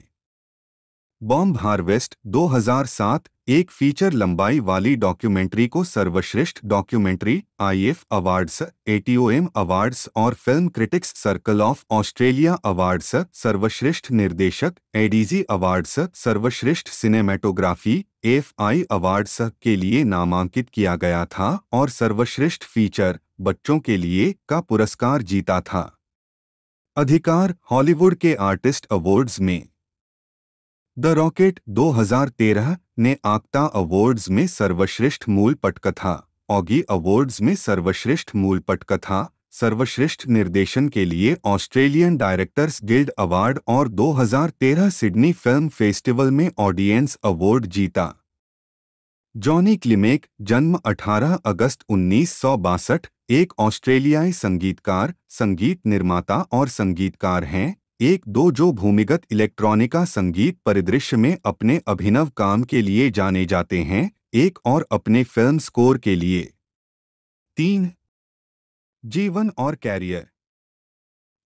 बॉम्ब हार्वेस्ट 2007 एक फीचर लंबाई वाली डॉक्यूमेंट्री को सर्वश्रेष्ठ documentary IF awards ATOM awards और film critics circle of Australia awards सर्वश्रेष्ठ निर्देशक एडीजी अवार्ड्स सर्वश्रेष्ठ सिनेमेटोग्राफी एफ आई अवार्ड्स के लिए नामांकित किया गया था और सर्वश्रेष्ठ फीचर बच्चों के लिए का पुरस्कार जीता था अधिकार हॉलीवुड के आर्टिस्ट अवार्ड्स में द रॉकेट 2013 ने आकता अवार्ड्स में सर्वश्रेष्ठ मूल पटकथा ऑगी अवार्ड्स में सर्वश्रेष्ठ मूल पटकथा सर्वश्रेष्ठ निर्देशन के लिए ऑस्ट्रेलियन डायरेक्टर्स गिल्ड अवार्ड और 2013 सिडनी फिल्म फेस्टिवल में ऑडियंस अवार्ड जीता जॉनी क्लिमेक जन्म 18 अगस्त उन्नीस एक ऑस्ट्रेलियाई संगीतकार संगीत निर्माता और संगीतकार हैं एक दो जो भूमिगत इलेक्ट्रॉनिका संगीत परिदृश्य में अपने अभिनव काम के लिए जाने जाते हैं एक और अपने फिल्म स्कोर के लिए तीन जीवन और कैरियर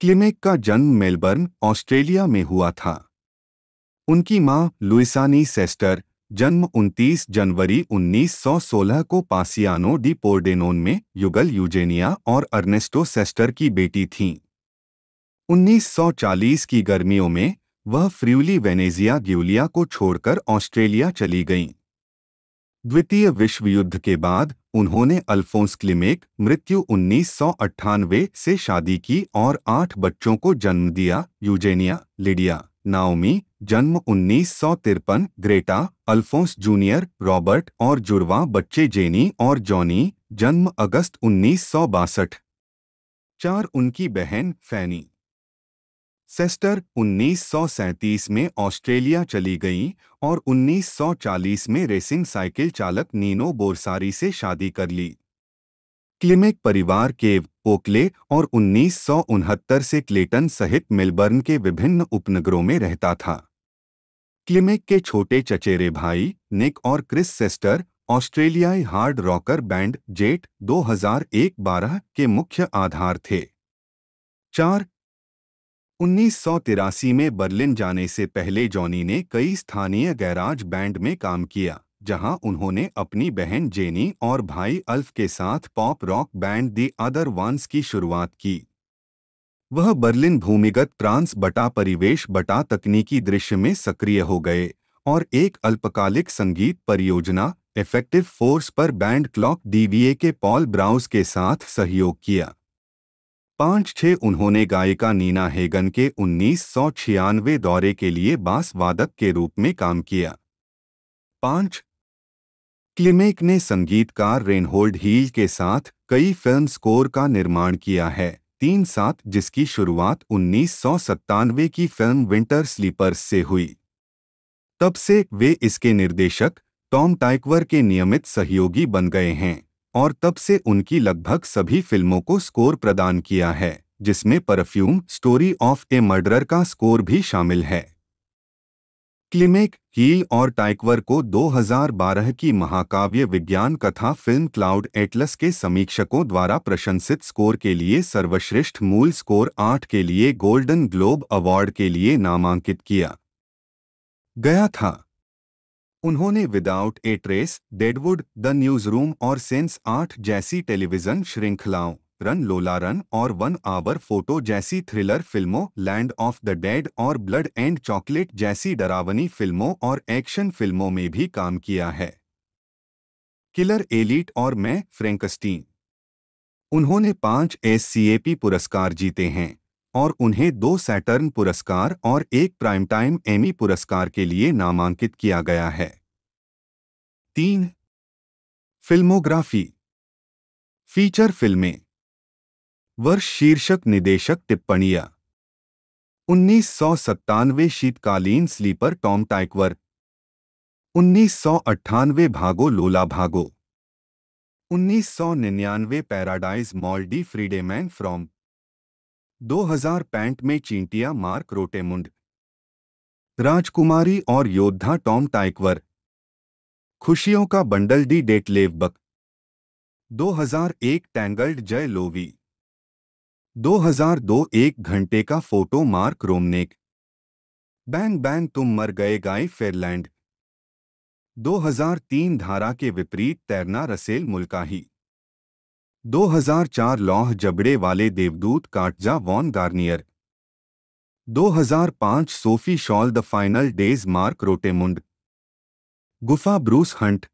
क्लिमेक का जन्म मेलबर्न ऑस्ट्रेलिया में हुआ था उनकी मां लुइसानी सेस्टर जन्म 29 जनवरी 1916 को पासियानो डी पोर्डेनोन में युगल यूजेनिया और अर्नेस्टो सेस्टर की बेटी थीं 1940 की गर्मियों में वह फ्रियुली वेनेजिया ग्यूलिया को छोड़कर ऑस्ट्रेलिया चली गईं। द्वितीय विश्व युद्ध के बाद उन्होंने अल्फोंस क्लिमेक मृत्यु उन्नीस से शादी की और आठ बच्चों को जन्म दिया यूजेनिया लिडिया नाओमी जन्म उन्नीस ग्रेटा अल्फोंस जूनियर रॉबर्ट और जुड़वा बच्चे जेनी और जॉनी जन्म अगस्त उन्नीस चार उनकी बहन फैनी सेस्टर 1937 में ऑस्ट्रेलिया चली गईं और 1940 में रेसिंग साइकिल चालक नीनो बोरसारी से शादी कर ली क्लिमिक परिवार केव ओकले और उन्नीस से क्लेटन सहित मेलबर्न के विभिन्न उपनगरों में रहता था क्लिमिक के छोटे चचेरे भाई निक और क्रिस सेस्टर ऑस्ट्रेलियाई हार्ड रॉकर बैंड जेट 2001-12 के मुख्य आधार थे चार उन्नीस में बर्लिन जाने से पहले जॉनी ने कई स्थानीय गैराज बैंड में काम किया जहां उन्होंने अपनी बहन जेनी और भाई अल्फ के साथ pop rock band the other ones की शुरुआत की वह बर्लिन भूमिगत ट्रांस बटा परिवेश बटा तकनीकी दृश्य में सक्रिय हो गए और एक अल्पकालिक संगीत परियोजना इफेक्टिव फोर्स पर बैंड क्लॉक डीवीए के पॉल ब्राउस के साथ सहयोग किया पाँच छः उन्होंने गायिका नीना हेगन के उन्नीस दौरे के लिए बास वादक के रूप में काम किया पाँच क्लिमेक ने संगीतकार रेनहोल्ड हील के साथ कई फिल्म स्कोर का निर्माण किया है तीन सात जिसकी शुरुआत उन्नीस की फिल्म विंटर स्लीपर्स से हुई तब से वे इसके निर्देशक टॉम टाइकवर के नियमित सहयोगी बन गए हैं और तब से उनकी लगभग सभी फिल्मों को स्कोर प्रदान किया है जिसमें perfume story of a murderer का स्कोर भी शामिल है क्लिमेक कील और टाइकवर को 2012 की महाकाव्य विज्ञान कथा फिल्म क्लाउड एटलस के समीक्षकों द्वारा प्रशंसित स्कोर के लिए सर्वश्रेष्ठ मूल स्कोर 8 के लिए गोल्डन ग्लोब अवार्ड के लिए नामांकित किया गया था उन्होंने without a trace Deadwood the newsroom और सेंस आठ जैसी टेलीविजन श्रृंखलाओं रन लोला रन और वन आवर फोटो जैसी थ्रिलर फिल्मों लैंड ऑफ द डेड और ब्लड एंड चॉकलेट जैसी डरावनी फिल्मों और एक्शन फिल्मों में भी काम किया है किलर एलिट और मैं फ्रेंकस्टीन उन्होंने पांच एस पुरस्कार जीते हैं और उन्हें दो सैटर्न पुरस्कार और एक प्राइम टाइम एमी पुरस्कार के लिए नामांकित किया गया है तीन फिल्मोग्राफी फीचर फिल्में वर्ष शीर्षक निदेशक टिप्पणियां उन्नीस सौ सत्तानवे शीतकालीन स्लीपर टॉम टाइकवर उन्नीस सौ अट्ठानवे भागो लोला भागो उन्नीस सौ निन्यानवे paradise mall D Friedemann from pant में चींटिया मार्क रोटेमुंड राजकुमारी और योद्धा टॉम टाइकवर खुशियों का bundle D Detlev Buck 2001 tangled Jay Lowi 2002 एक घंटे का photo Mark Romanek bang bang तुम मर गए गाय फेरलैंड 2003 धारा के विपरीत तैरना रसेल मुल्काही 2004 लौह जबड़े वाले देवदूत Katja von Garnier 2005 Sophie Scholl the final days Mark Rothemund गुफा ब्रूस हंट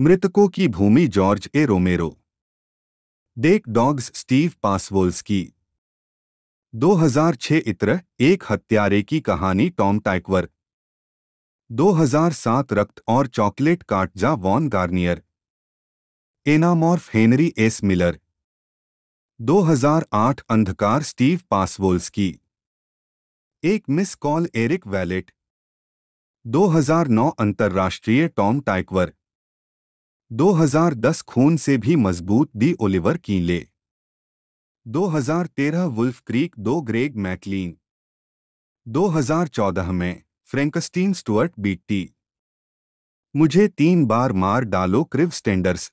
मृतकों की भूमि George A Romero deck dogs Steve Pasvolsky की 2006 इत्र एक हत्यारे की कहानी टॉम टाइकवर 2007 रक्त और chocolate Katja von Garnier anamorph Henry S Miller 2008 अंधकार स्टीव पासवोल्स की एक मिस कॉल एरिक वैलेट 2009 अंतर्राष्ट्रीय टॉम टाइकवर 2010 खून से भी मजबूत दी ओलिवर कीले 2013 वुल्फ क्रीक दो ग्रेग मैकलीन 2014 में फ्रेंकस्टीन स्टुअर्ट बीटी मुझे तीन बार मार डालो क्रिव स्टेंडर्स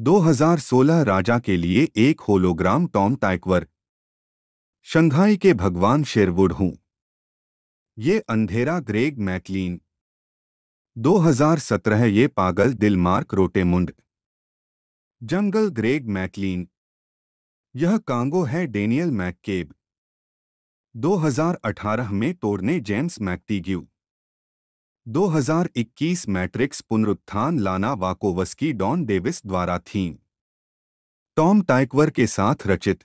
2016 राजा के लिए एक होलोग्राम टॉम टाइकवर शंघाई के भगवान शेरवुड हूं ये अंधेरा ग्रेग मैकलीन 2017 ये पागल दिल मार्क रोटेमुंड जंगल ग्रेग मैकलीन यह कांगो है डेनियल मैककेब 2018 में तोड़ने जेम्स मैक्टीग्यू 2021 मैट्रिक्स पुनरुत्थान लाना वाकोवस्की डॉन डेविस द्वारा थी टॉम टाइकवर के साथ रचित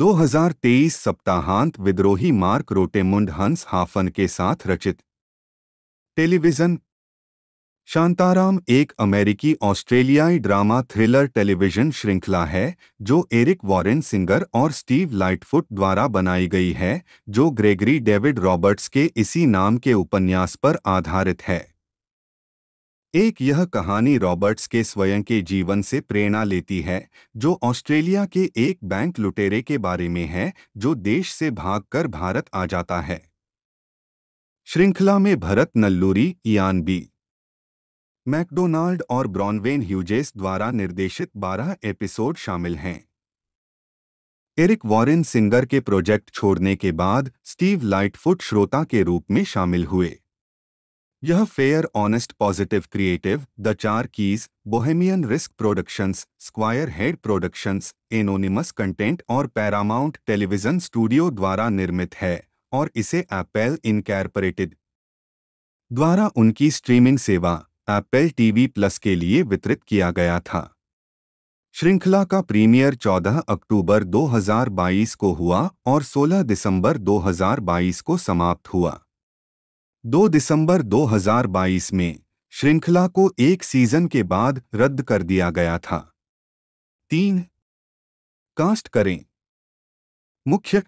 2023 सप्ताहांत विद्रोही मार्क रोटेमुंड हंस हाफन के साथ रचित टेलीविजन शांताराम एक अमेरिकी ऑस्ट्रेलियाई ड्रामा थ्रिलर टेलीविजन श्रृंखला है जो एरिक वॉरेन सिंगर और स्टीव लाइटफुट द्वारा बनाई गई है जो ग्रेगरी डेविड रॉबर्ट्स के इसी नाम के उपन्यास पर आधारित है एक यह कहानी रॉबर्ट्स के स्वयं के जीवन से प्रेरणा लेती है जो ऑस्ट्रेलिया के एक बैंक लुटेरे के बारे में है जो देश से भागकर भारत आ जाता है श्रृंखला में Bharat Nalluri Ian B Macdonald और ब्रॉनवेन ह्यूजेस द्वारा निर्देशित 12 एपिसोड शामिल हैं एरिक वॉरेन सिंगर के प्रोजेक्ट छोड़ने के बाद स्टीव लाइटफुट श्रोता के रूप में शामिल हुए यह fair honest positive creative the चार keys bohemian risk productions square head productions anonymous content और पैरामाउंट टेलीविजन स्टूडियो द्वारा निर्मित है और इसे एप्पल इनकैरपरेटेड द्वारा उनकी स्ट्रीमिंग सेवा एप्पल टीवी प्लस के लिए वितरित किया गया था श्रृंखला का प्रीमियर 14 अक्टूबर 2022 को हुआ और 16 दिसंबर 2022 को समाप्त हुआ 2 दिसंबर 2022 में श्रृंखला को एक सीजन के बाद रद्द कर दिया गया था तीन कास्ट करें मुख्य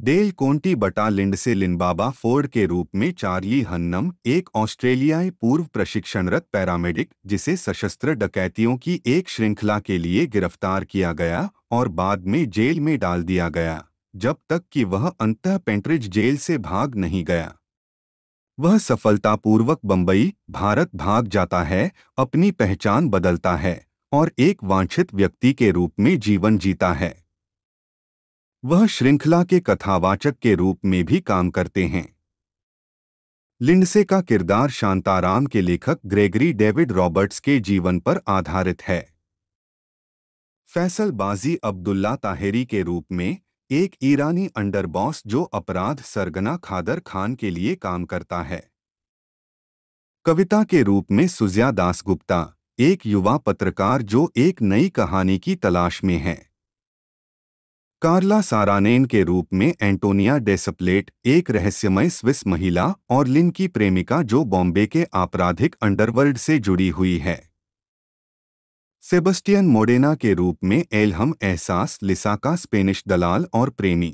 डेल कोंटी बटा लिंडसे लिनबाबा फोर्ड के रूप में चार्ली हन्नम एक ऑस्ट्रेलियाई पूर्व प्रशिक्षणरत पैरामेडिक जिसे सशस्त्र डकैतियों की एक श्रृंखला के लिए गिरफ्तार किया गया और बाद में जेल में डाल दिया गया जब तक कि वह अंत पेंट्रिज जेल से भाग नहीं गया वह सफलतापूर्वक बम्बई भारत भाग जाता है अपनी पहचान बदलता है और एक वांछित व्यक्ति के रूप में जीवन जीता है वह श्रृंखला के कथावाचक के रूप में भी काम करते हैं लिंडसे का किरदार शांताराम के लेखक ग्रेगरी डेविड रॉबर्ट्स के जीवन पर आधारित है फैसल बाजी अब्दुल्ला ताहेरी के रूप में एक ईरानी अंडरबॉस जो अपराध सरगना खादर खान के लिए काम करता है कविता के रूप में सुजिया दासगुप्ता एक युवा पत्रकार जो एक नई कहानी की तलाश में है कार्ला सारानेन के रूप में एंटोनिया डेसप्लेट एक रहस्यमय स्विस महिला और लिन की प्रेमिका जो बॉम्बे के आपराधिक अंडरवर्ल्ड से जुड़ी हुई है सेबस्टियन मोडेना के रूप में एलहम एहसास लिसा का स्पेनिश दलाल और प्रेमी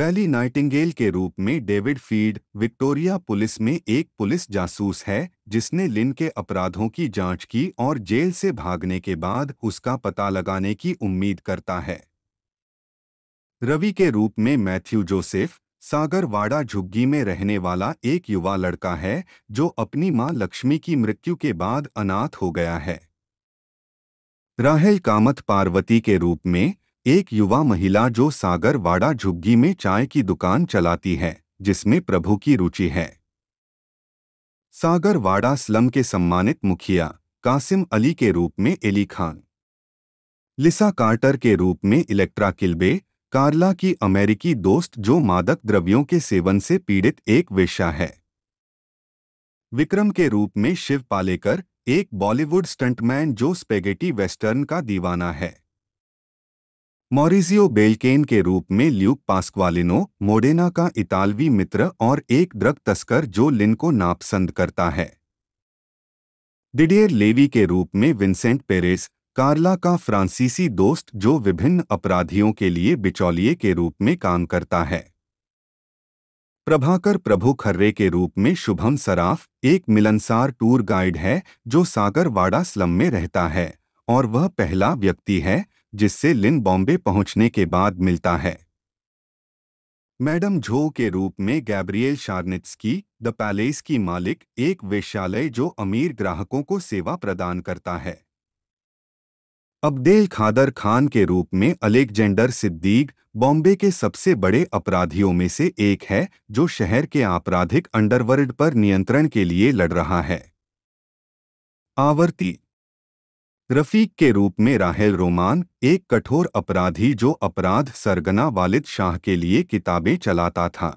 वैली नाइटिंगेल के रूप में डेविड फीड विक्टोरिया पुलिस में एक पुलिस जासूस है जिसने लिन के अपराधों की जांच की और जेल से भागने के बाद उसका पता लगाने की उम्मीद करता है रवि के रूप में मैथ्यू जोसेफ सागरवाड़ा झुग्गी में रहने वाला एक युवा लड़का है जो अपनी मां लक्ष्मी की मृत्यु के बाद अनाथ हो गया है राहल कामत पार्वती के रूप में एक युवा महिला जो सागरवाड़ा झुग्गी में चाय की दुकान चलाती है जिसमें प्रभु की रुचि है सागरवाड़ा स्लम के सम्मानित मुखिया कासिम अली के रूप में एली खान लिसा कार्टर के रूप में इलेक्ट्रा किल्बे कार्ला की अमेरिकी दोस्त जो मादक द्रव्यों के सेवन से पीड़ित एक वेश्या है विक्रम के रूप में शिव पालेकर एक बॉलीवुड स्टंटमैन जो स्पेगेटी वेस्टर्न का दीवाना है मॉरिजियो बेलकेन के रूप में ल्यूक पास्क्वालिनो मोडेना का इतालवी मित्र और एक ड्रग तस्कर जो लिन को नापसंद करता है डिडियर लेवी के रूप में विंसेंट पेरेस कार्ला का फ्रांसीसी दोस्त जो विभिन्न अपराधियों के लिए बिचौलिए के रूप में काम करता है प्रभाकर प्रभु खर्रे के रूप में शुभम सराफ एक मिलनसार टूर गाइड है जो सागरवाड़ा स्लम में रहता है और वह पहला व्यक्ति है जिससे लिन बॉम्बे पहुंचने के बाद मिलता है मैडम झो के रूप में गैब्रियल शार्निट्सकी द पैलेस की मालिक एक वेश्यालय जो अमीर ग्राहकों को सेवा प्रदान करता है अब्देल खादर खान के रूप में अलेक्जेंडर सिद्दीक बॉम्बे के सबसे बड़े अपराधियों में से एक है जो शहर के आपराधिक अंडरवर्ल्ड पर नियंत्रण के लिए लड़ रहा है आवर्ती रफीक के रूप में राहेल रोमान एक कठोर अपराधी जो अपराध सरगना वालिद शाह के लिए किताबें चलाता था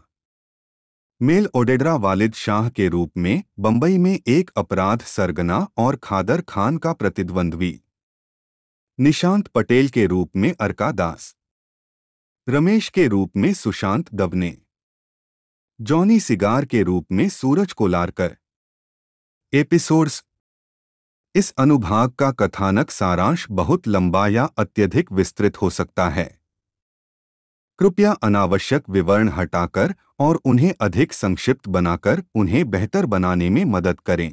मेल ओडेड्रा वालिद शाह के रूप में बंबई में एक अपराध सरगना और खादर खान का प्रतिद्वंद्वी निशांत पटेल के रूप में अर्का दास रमेश के रूप में सुशांत दबने जॉनी सिगार के रूप में सूरज कोलारकर एपिसोड्स इस अनुभाग का कथानक सारांश बहुत लंबा या अत्यधिक विस्तृत हो सकता है कृपया अनावश्यक विवरण हटाकर और उन्हें अधिक संक्षिप्त बनाकर उन्हें बेहतर बनाने में मदद करें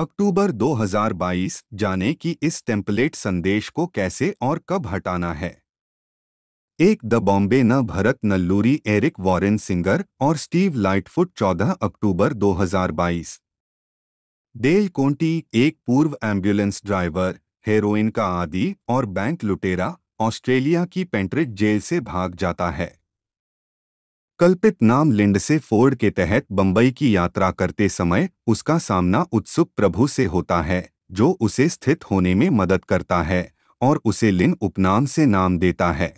अक्टूबर 2022 जाने कि इस टेम्पलेट संदेश को कैसे और कब हटाना है एक द बॉम्बे न Bharat Nalluri Eric Warren Singer और स्टीव लाइटफुट 14 अक्टूबर 2022 डेल कोंटी एक पूर्व एम्बुलेंस ड्राइवर हेरोइन का आदि और बैंक लुटेरा ऑस्ट्रेलिया की पेंट्रिट जेल से भाग जाता है कल्पित नाम लिंडसे फोर्ड के तहत बंबई की यात्रा करते समय उसका सामना उत्सुक प्रभु से होता है जो उसे स्थित होने में मदद करता है और उसे लिन उपनाम से नाम देता है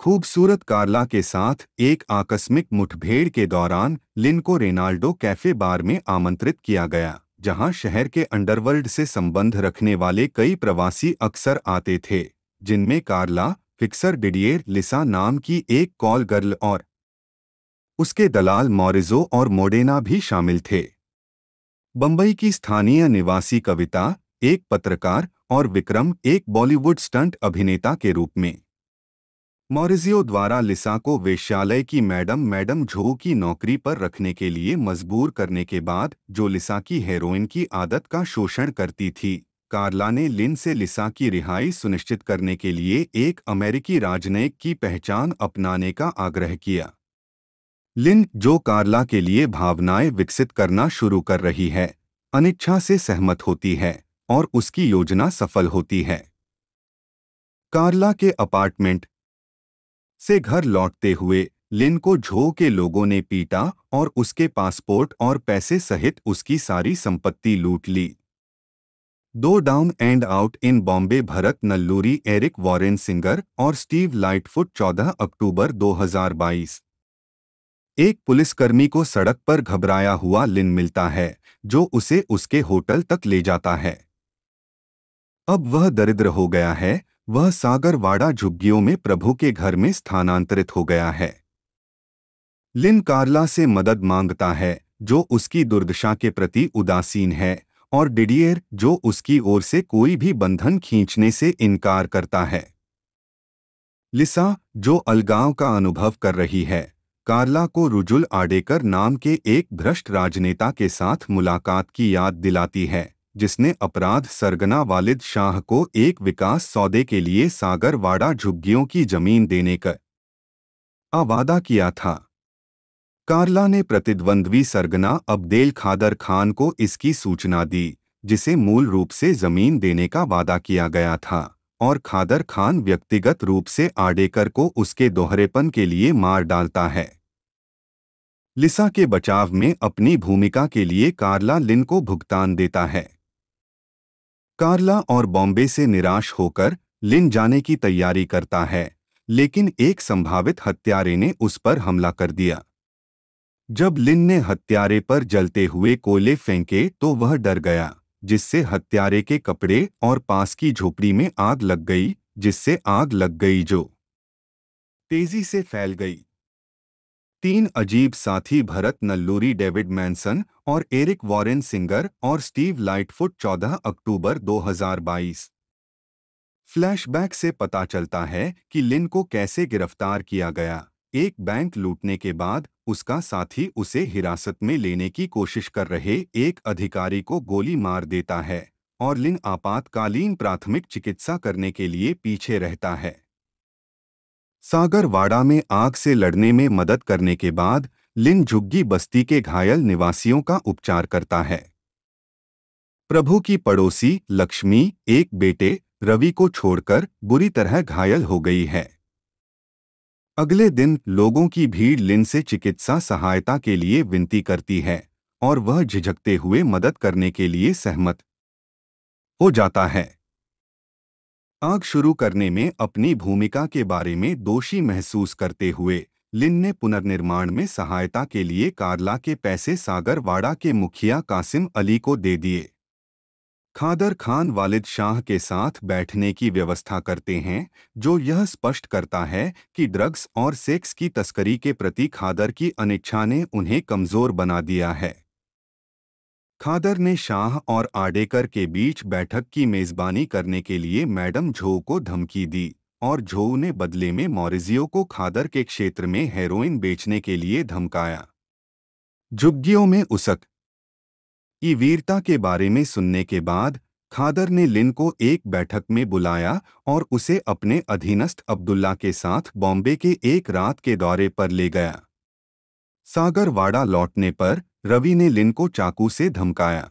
खूबसूरत कार्ला के साथ एक आकस्मिक मुठभेड़ के दौरान लिन को रेनाल्डो कैफे बार में आमंत्रित किया गया जहां शहर के अंडरवर्ल्ड से संबंध रखने वाले कई प्रवासी अक्सर आते थे जिनमें कार्ला फिक्सर डिडियर लिसा नाम की एक कॉल गर्ल और उसके दलाल मॉरिजो और मोडेना भी शामिल थे बम्बई की स्थानीय निवासी कविता एक पत्रकार और विक्रम एक बॉलीवुड स्टंट अभिनेता के रूप में मॉरिजियो द्वारा लिसा को वेश्यालय की मैडम मैडम झो की नौकरी पर रखने के लिए मजबूर करने के बाद जो लिसा की हेरोइन की आदत का शोषण करती थी कार्ला ने लिन से लिसा की रिहाई सुनिश्चित करने के लिए एक अमेरिकी राजनयिक की पहचान अपनाने का आग्रह किया लिन जो कार्ला के लिए भावनाएं विकसित करना शुरू कर रही है अनिच्छा से सहमत होती है और उसकी योजना सफल होती है कार्ला के अपार्टमेंट से घर लौटते हुए लिन को झो के लोगों ने पीटा और उसके पासपोर्ट और पैसे सहित उसकी सारी संपत्ति लूट ली दो down and out in Bombay Bharat Nalluri Eric Warren Singer और स्टीव लाइटफुट 14 अक्टूबर 2022 एक पुलिसकर्मी को सड़क पर घबराया हुआ लिन मिलता है जो उसे उसके होटल तक ले जाता है अब वह दरिद्र हो गया है वह सागरवाड़ा झुग्गियों में प्रभु के घर में स्थानांतरित हो गया है लिन कार्ला से मदद मांगता है जो उसकी दुर्दशा के प्रति उदासीन है और डिडियर जो उसकी ओर से कोई भी बंधन खींचने से इनकार करता है लिसा जो अलगाव का अनुभव कर रही है कार्ला को रुजुल आडेकर नाम के एक भ्रष्ट राजनेता के साथ मुलाकात की याद दिलाती है जिसने अपराध सरगना वालिद शाह को एक विकास सौदे के लिए सागरवाड़ा झुग्गियों की जमीन देने का अवादा किया था कार्ला ने प्रतिद्वंद्वी सरगना अब्देल खादर खान को इसकी सूचना दी जिसे मूल रूप से जमीन देने का वादा किया गया था और खादर खान व्यक्तिगत रूप से आडेकर को उसके दोहरेपन के लिए मार डालता है लिसा के बचाव में अपनी भूमिका के लिए कार्ला लिन को भुगतान देता है कार्ला और बॉम्बे से निराश होकर लिन जाने की तैयारी करता है लेकिन एक संभावित हत्यारे ने उस पर हमला कर दिया जब लिन ने हत्यारे पर जलते हुए कोयले फेंके तो वह डर गया जिससे हत्यारे के कपड़े और पास की झोपड़ी में आग लग गई जिससे आग लग गई जो तेजी से फैल गई तीन अजीब साथी भरत नल्लूरी डेविड मैनसन और एरिक वॉरेन सिंगर और स्टीव लाइटफुट 14 अक्टूबर 2022 फ्लैशबैक से पता चलता है कि लिन को कैसे गिरफ्तार किया गया एक बैंक लूटने के बाद उसका साथी उसे हिरासत में लेने की कोशिश कर रहे एक अधिकारी को गोली मार देता है और लिन आपातकालीन प्राथमिक चिकित्सा करने के लिए पीछे रहता है सागरवाड़ा में आग से लड़ने में मदद करने के बाद लिन झुग्गी बस्ती के घायल निवासियों का उपचार करता है प्रभु की पड़ोसी लक्ष्मी एक बेटे रवि को छोड़कर बुरी तरह घायल हो गई है अगले दिन लोगों की भीड़ लिन से चिकित्सा सहायता के लिए विनती करती है और वह झिझकते हुए मदद करने के लिए सहमत हो जाता है आग शुरू करने में अपनी भूमिका के बारे में दोषी महसूस करते हुए लिन ने पुनर्निर्माण में सहायता के लिए कार्ला के पैसे सागरवाड़ा के मुखिया कासिम अली को दे दिए खादर खान वालिद शाह के साथ बैठने की व्यवस्था करते हैं जो यह स्पष्ट करता है कि ड्रग्स और सेक्स की तस्करी के प्रति खादर की अनिच्छा ने उन्हें कमज़ोर बना दिया है खादर ने शाह और आडेकर के बीच बैठक की मेज़बानी करने के लिए मैडम झो को धमकी दी और झो ने बदले में मॉरिजियो को खादर के क्षेत्र में हेरोइन बेचने के लिए धमकाया झुग्गियों में उसक की वीरता के बारे में सुनने के बाद खादर ने लिन को एक बैठक में बुलाया और उसे अपने अधीनस्थ अब्दुल्ला के साथ बॉम्बे के एक रात के दौरे पर ले गया सागरवाड़ा लौटने पर रवि ने लिन को चाकू से धमकाया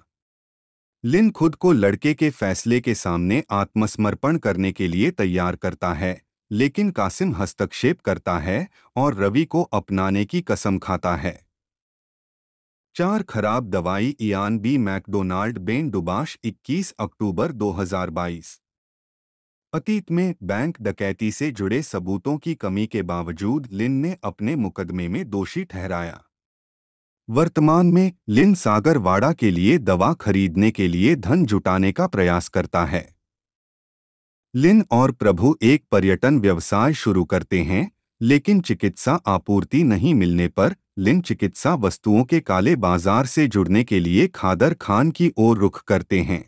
लिन खुद को लड़के के फैसले के सामने आत्मसमर्पण करने के लिए तैयार करता है लेकिन कासिम हस्तक्षेप करता है और रवि को अपनाने की कसम खाता है चार खराब दवाई Ian B Macdonald Ben Dubash 21 अक्टूबर 2022 अतीत में बैंक डकैती से जुड़े सबूतों की कमी के बावजूद लिन ने अपने मुकदमे में दोषी ठहराया वर्तमान में लिन सागरवाड़ा के लिए दवा खरीदने के लिए धन जुटाने का प्रयास करता है लिन और प्रभु एक पर्यटन व्यवसाय शुरू करते हैं लेकिन चिकित्सा आपूर्ति नहीं मिलने पर लिन चिकित्सा वस्तुओं के काले बाजार से जुड़ने के लिए खादर खान की ओर रुख करते हैं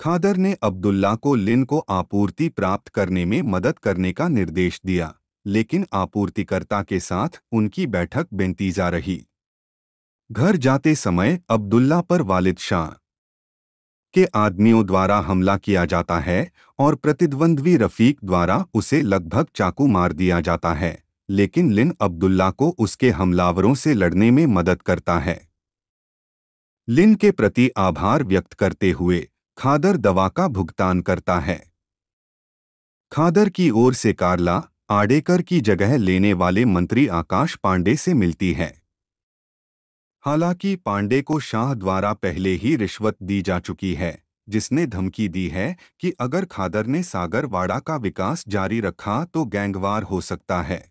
खादर ने अब्दुल्ला को लिन को आपूर्ति प्राप्त करने में मदद करने का निर्देश दिया लेकिन आपूर्तिकर्ता के साथ उनकी बैठक बेनतीजा रही घर जाते समय अब्दुल्ला पर वालिद शाह के आदमियों द्वारा हमला किया जाता है और प्रतिद्वंद्वी रफीक द्वारा उसे लगभग चाकू मार दिया जाता है लेकिन लिन अब्दुल्ला को उसके हमलावरों से लड़ने में मदद करता है लिन के प्रति आभार व्यक्त करते हुए खादर दवा का भुगतान करता है खादर की ओर से कार्ला आडेकर की जगह लेने वाले मंत्री आकाश पांडे से मिलती है हालांकि पांडे को शाह द्वारा पहले ही रिश्वत दी जा चुकी है जिसने धमकी दी है कि अगर खादर ने सागरवाड़ा का विकास जारी रखा तो गैंगवार हो सकता है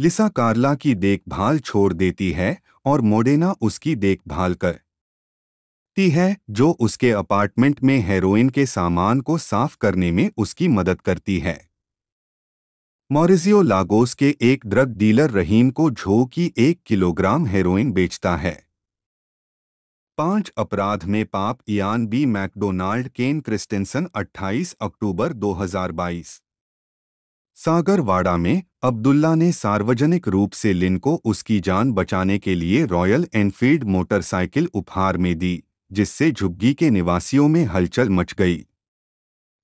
लिसा कार्ला की देखभाल छोड़ देती है और मोडेना उसकी देखभाल करती है जो उसके अपार्टमेंट में हेरोइन के सामान को साफ करने में उसकी मदद करती है मॉरिजियो लागोस के एक ड्रग डीलर रहीम को झो की एक किलोग्राम हेरोइन बेचता है पांच अपराध में पाप Ian B Macdonald Ken Christensen 28 अक्टूबर 2022 सागरवाड़ा में अब्दुल्ला ने सार्वजनिक रूप से लिन को उसकी जान बचाने के लिए रॉयल एनफील्ड मोटरसाइकिल उपहार में दी जिससे झुग्गी के निवासियों में हलचल मच गई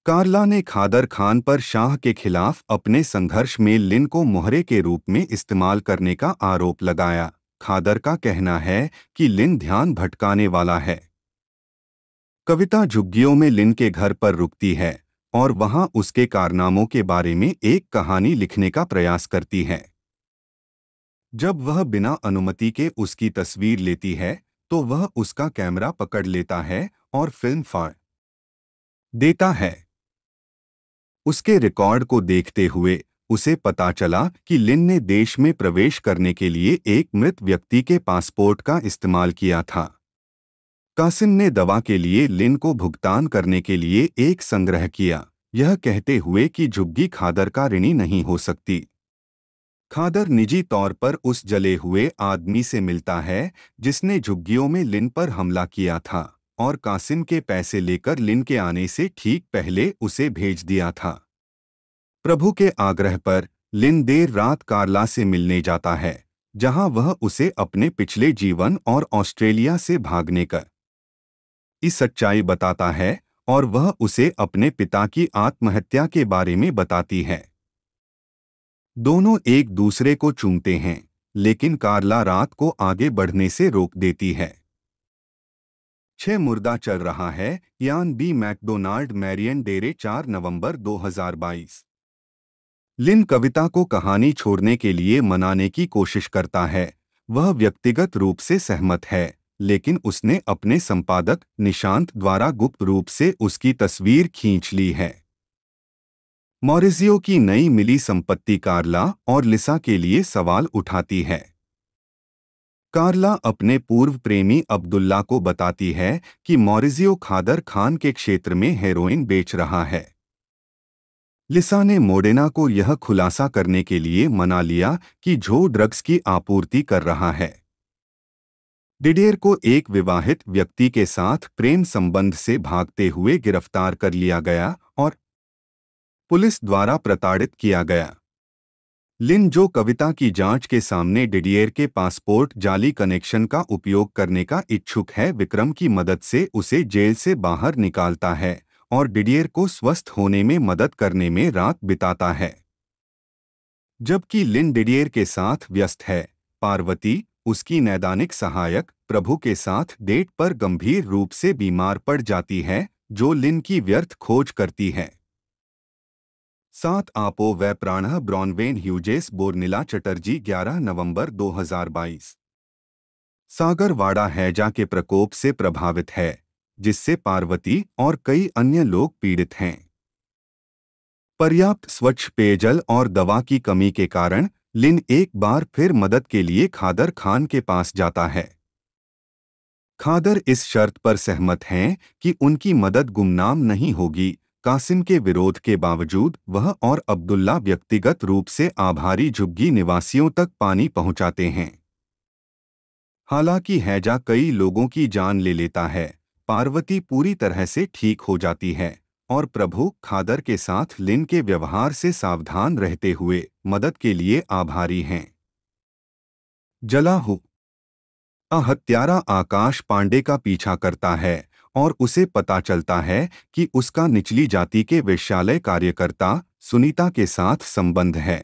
कार्ला ने खादर खान पर शाह के खिलाफ अपने संघर्ष में लिन को मोहरे के रूप में इस्तेमाल करने का आरोप लगाया खादर का कहना है कि लिन ध्यान भटकाने वाला है कविता झुग्गियों में लिन के घर पर रुकती है और वहां उसके कारनामों के बारे में एक कहानी लिखने का प्रयास करती है जब वह बिना अनुमति के उसकी तस्वीर लेती है तो वह उसका कैमरा पकड़ लेता है और फिल्म फाड़ देता है उसके रिकॉर्ड को देखते हुए उसे पता चला कि लिन ने देश में प्रवेश करने के लिए एक मृत व्यक्ति के पासपोर्ट का इस्तेमाल किया था कासिम ने दवा के लिए लिन को भुगतान करने के लिए एक संग्रह किया यह कहते हुए कि झुग्गी खादर का ऋणी नहीं हो सकती खादर निजी तौर पर उस जले हुए आदमी से मिलता है जिसने झुग्गियों में लिन पर हमला किया था और कासिम के पैसे लेकर लिन के आने से ठीक पहले उसे भेज दिया था प्रभु के आग्रह पर लिन देर रात कार्ला से मिलने जाता है जहां वह उसे अपने पिछले जीवन और ऑस्ट्रेलिया से भागने का इस सच्चाई बताता है और वह उसे अपने पिता की आत्महत्या के बारे में बताती है दोनों एक दूसरे को चूमते हैं लेकिन कार्ला रात को आगे बढ़ने से रोक देती है छह मुर्दा चल रहा है यान बी मैकडोनाल्ड मैरियन डेरे 4 नवंबर 2022 लिन कविता को कहानी छोड़ने के लिए मनाने की कोशिश करता है वह व्यक्तिगत रूप से सहमत है लेकिन उसने अपने संपादक निशांत द्वारा गुप्त रूप से उसकी तस्वीर खींच ली है मॉरिजियो की नई मिली संपत्ति कार्ला और लिसा के लिए सवाल उठाती है कार्ला अपने पूर्व प्रेमी अब्दुल्ला को बताती है कि मॉरिजियो खादर खान के क्षेत्र में हेरोइन बेच रहा है लिसा ने मोडेना को यह खुलासा करने के लिए मना लिया कि झो ड्रग्स की आपूर्ति कर रहा है डिडेर को एक विवाहित व्यक्ति के साथ प्रेम संबंध से भागते हुए गिरफ्तार कर लिया गया और पुलिस द्वारा प्रताड़ित किया गया लिन जो कविता की जांच के सामने डिडियर के पासपोर्ट जाली कनेक्शन का उपयोग करने का इच्छुक है विक्रम की मदद से उसे जेल से बाहर निकालता है और डिडियर को स्वस्थ होने में मदद करने में रात बिताता है जबकि लिन डिडियर के साथ व्यस्त है पार्वती उसकी नैदानिक सहायक प्रभु के साथ डेट पर गंभीर रूप से बीमार पड़ जाती है जो लिन की व्यर्थ खोज करती है सात आपो व प्राण ब्रॉनवेन ह्यूजेस बोर्निला चटर्जी 11 नवंबर 2022 सागरवाड़ा हैजा के प्रकोप से प्रभावित है जिससे पार्वती और कई अन्य लोग पीड़ित हैं पर्याप्त स्वच्छ पेयजल और दवा की कमी के कारण लिन एक बार फिर मदद के लिए खादर खान के पास जाता है खादर इस शर्त पर सहमत हैं कि उनकी मदद गुमनाम नहीं होगी कासिम के विरोध के बावजूद वह और अब्दुल्ला व्यक्तिगत रूप से आभारी झुग्गी निवासियों तक पानी पहुंचाते हैं हालांकि हैजा कई लोगों की जान ले लेता है पार्वती पूरी तरह से ठीक हो जाती है और प्रभु खादर के साथ लिन के व्यवहार से सावधान रहते हुए मदद के लिए आभारी हैं जलाहु अहत्यारा आकाश पांडे का पीछा करता है और उसे पता चलता है कि उसका निचली जाति के वेश्यालय कार्यकर्ता सुनीता के साथ संबंध है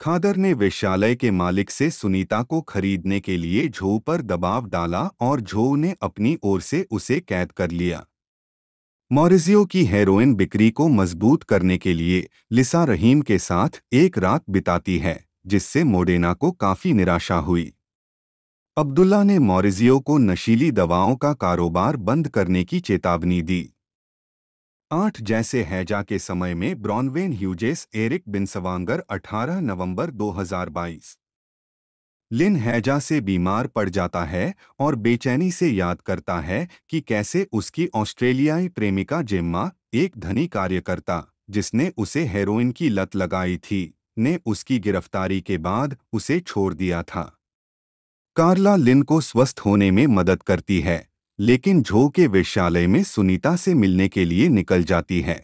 खादर ने वेश्यालय के मालिक से सुनीता को खरीदने के लिए झो पर दबाव डाला और झो ने अपनी ओर से उसे कैद कर लिया मॉरिजियो की हेरोइन बिक्री को मजबूत करने के लिए लिसा रहीम के साथ एक रात बिताती है जिससे मोडेना को काफी निराशा हुई अब्दुल्ला ने मॉरिजियो को नशीली दवाओं का कारोबार बंद करने की चेतावनी दी आठ जैसे हैजा के समय में ब्रॉनवेन ह्यूजेस एरिक बिनसवांगर 18 नवंबर 2022 लिन हैजा से बीमार पड़ जाता है और बेचैनी से याद करता है कि कैसे उसकी ऑस्ट्रेलियाई प्रेमिका जेम्मा एक धनी कार्यकर्ता जिसने उसे हेरोइन की लत लगाई थी ने उसकी गिरफ्तारी के बाद उसे छोड़ दिया था कार्ला लिन को स्वस्थ होने में मदद करती है लेकिन झो के वेश्यालय में सुनीता से मिलने के लिए निकल जाती है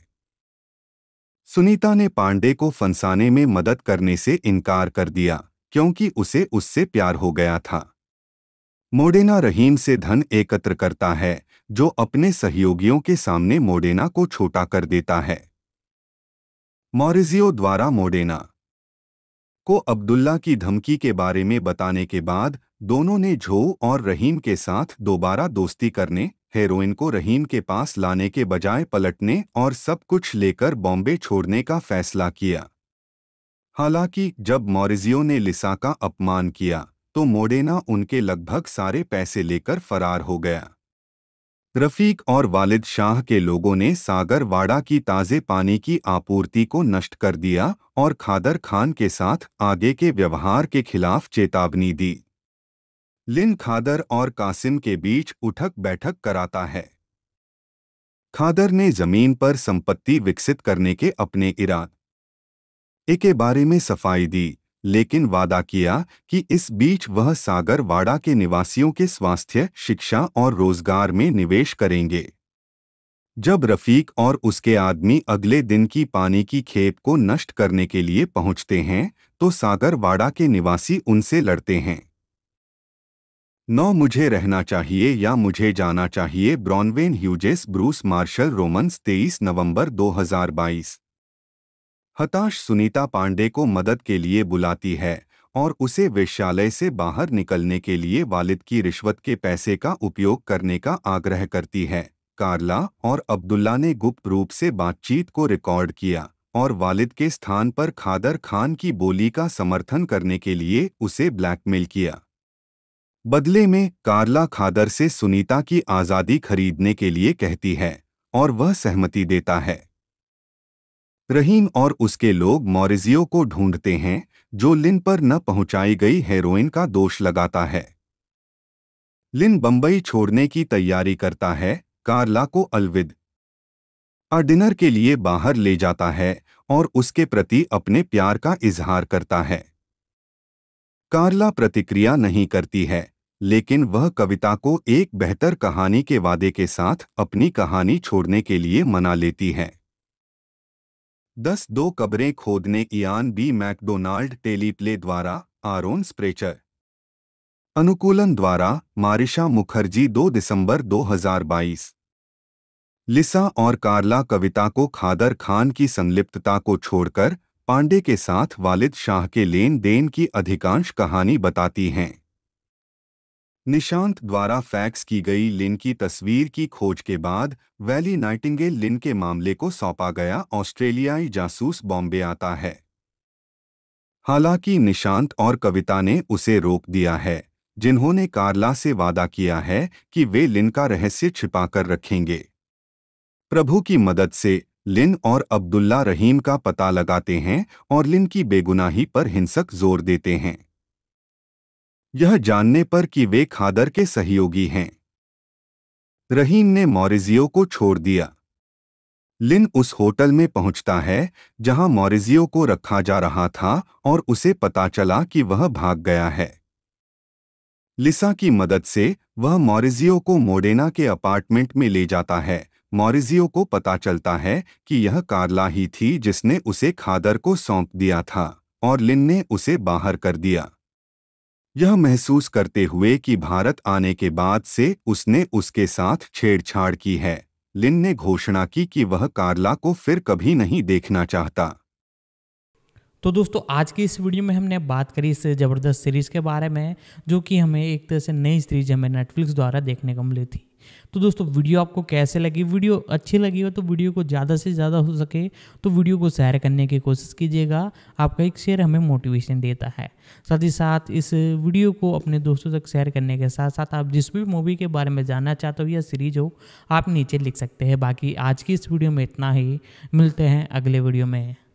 सुनीता ने पांडे को फंसाने में मदद करने से इनकार कर दिया क्योंकि उसे उससे प्यार हो गया था मोडेना रहीम से धन एकत्र करता है जो अपने सहयोगियों के सामने मोडेना को छोटा कर देता है मॉरिजियो द्वारा मोडेना को अब्दुल्ला की धमकी के बारे में बताने के बाद दोनों ने झो और रहीम के साथ दोबारा दोस्ती करने हेरोइन को रहीम के पास लाने के बजाय पलटने और सब कुछ लेकर बॉम्बे छोड़ने का फैसला किया हालांकि जब मॉरिजियो ने लिसा का अपमान किया तो मोडेना उनके लगभग सारे पैसे लेकर फरार हो गया रफीक और वालिद शाह के लोगों ने सागरवाड़ा की ताज़े पानी की आपूर्ति को नष्ट कर दिया और खादर खान के साथ आगे के व्यवहार के खिलाफ चेतावनी दी लिन खादर और कासिम के बीच उठक बैठक कराता है खादर ने जमीन पर संपत्ति विकसित करने के अपने इरादे के बारे में सफाई दी लेकिन वादा किया कि इस बीच वह सागर वाड़ा के निवासियों के स्वास्थ्य शिक्षा और रोजगार में निवेश करेंगे जब रफीक और उसके आदमी अगले दिन की पानी की खेप को नष्ट करने के लिए पहुंचते हैं तो सागर वाड़ा के निवासी उनसे लड़ते हैं नौ मुझे रहना चाहिए या मुझे जाना चाहिए Bronwen Hughes Bruce Marshall Romans 23 नवंबर 2022 हताश सुनीता पांडे को मदद के लिए बुलाती है और उसे वेश्यालय से बाहर निकलने के लिए वालिद की रिश्वत के पैसे का उपयोग करने का आग्रह करती है कार्ला और अब्दुल्ला ने गुप्त रूप से बातचीत को रिकॉर्ड किया और वालिद के स्थान पर खादर खान की बोली का समर्थन करने के लिए उसे ब्लैकमेल किया बदले में कार्ला खादर से सुनीता की आज़ादी खरीदने के लिए कहती है और वह सहमति देता है रहीम और उसके लोग मॉरिजियो को ढूंढते हैं जो लिन पर न पहुंचाई गई हेरोइन का दोष लगाता है लिन बंबई छोड़ने की तैयारी करता है कार्ला को अलविद और डिनर के लिए बाहर ले जाता है और उसके प्रति अपने प्यार का इजहार करता है कार्ला प्रतिक्रिया नहीं करती है लेकिन वह कविता को एक बेहतर कहानी के वादे के साथ अपनी कहानी छोड़ने के लिए मना लेती है दस दो कब्रें खोदने इयान बी मैकडोनाल्ड टेलीप्ले द्वारा आरोन स्प्रेचर अनुकूलन द्वारा मारिशा मुखर्जी 2 दिसंबर 2022 लिसा और कार्ला कविता को खादर खान की संलिप्तता को छोड़कर पांडे के साथ वालिद शाह के लेन देन की अधिकांश कहानी बताती हैं निशांत द्वारा फैक्स की गई लिन की तस्वीर की खोज के बाद वैली नाइटिंगेल लिन के मामले को सौंपा गया ऑस्ट्रेलियाई जासूस बॉम्बे आता है हालांकि निशांत और कविता ने उसे रोक दिया है जिन्होंने कार्ला से वादा किया है कि वे लिन का रहस्य छिपाकर रखेंगे प्रभु की मदद से लिन और अब्दुल्ला रहीम का पता लगाते हैं और लिन की बेगुनाही पर हिंसक जोर देते हैं यह जानने पर कि वे खादर के सहयोगी हैं रहीम ने मॉरिजियो को छोड़ दिया लिन उस होटल में पहुंचता है जहां मॉरिजियो को रखा जा रहा था और उसे पता चला कि वह भाग गया है लिसा की मदद से वह मॉरिजियो को मोडेना के अपार्टमेंट में ले जाता है मॉरिजियो को पता चलता है कि यह कार्ला ही थी जिसने उसे खादर को सौंप दिया था और लिन ने उसे बाहर कर दिया यह महसूस करते हुए कि भारत आने के बाद से उसने उसके साथ छेड़छाड़ की है लिन ने घोषणा की कि वह कार्ला को फिर कभी नहीं देखना चाहता तो दोस्तों आज की इस वीडियो में हमने बात करी इस ज़बरदस्त सीरीज़ के बारे में जो कि हमें एक तरह से नई सीरीज हमें नेटफ्लिक्स द्वारा देखने को मिली थी तो दोस्तों वीडियो आपको कैसे लगी वीडियो अच्छी लगी हो तो वीडियो को ज़्यादा से ज़्यादा हो सके तो वीडियो को शेयर करने की कोशिश कीजिएगा आपका एक शेयर हमें मोटिवेशन देता है साथ ही साथ इस वीडियो को अपने दोस्तों तक शेयर करने के साथ साथ आप जिस भी मूवी के बारे में जानना चाहते हो या सीरीज हो आप नीचे लिख सकते हैं बाकी आज की इस वीडियो में इतना ही मिलते हैं अगले वीडियो में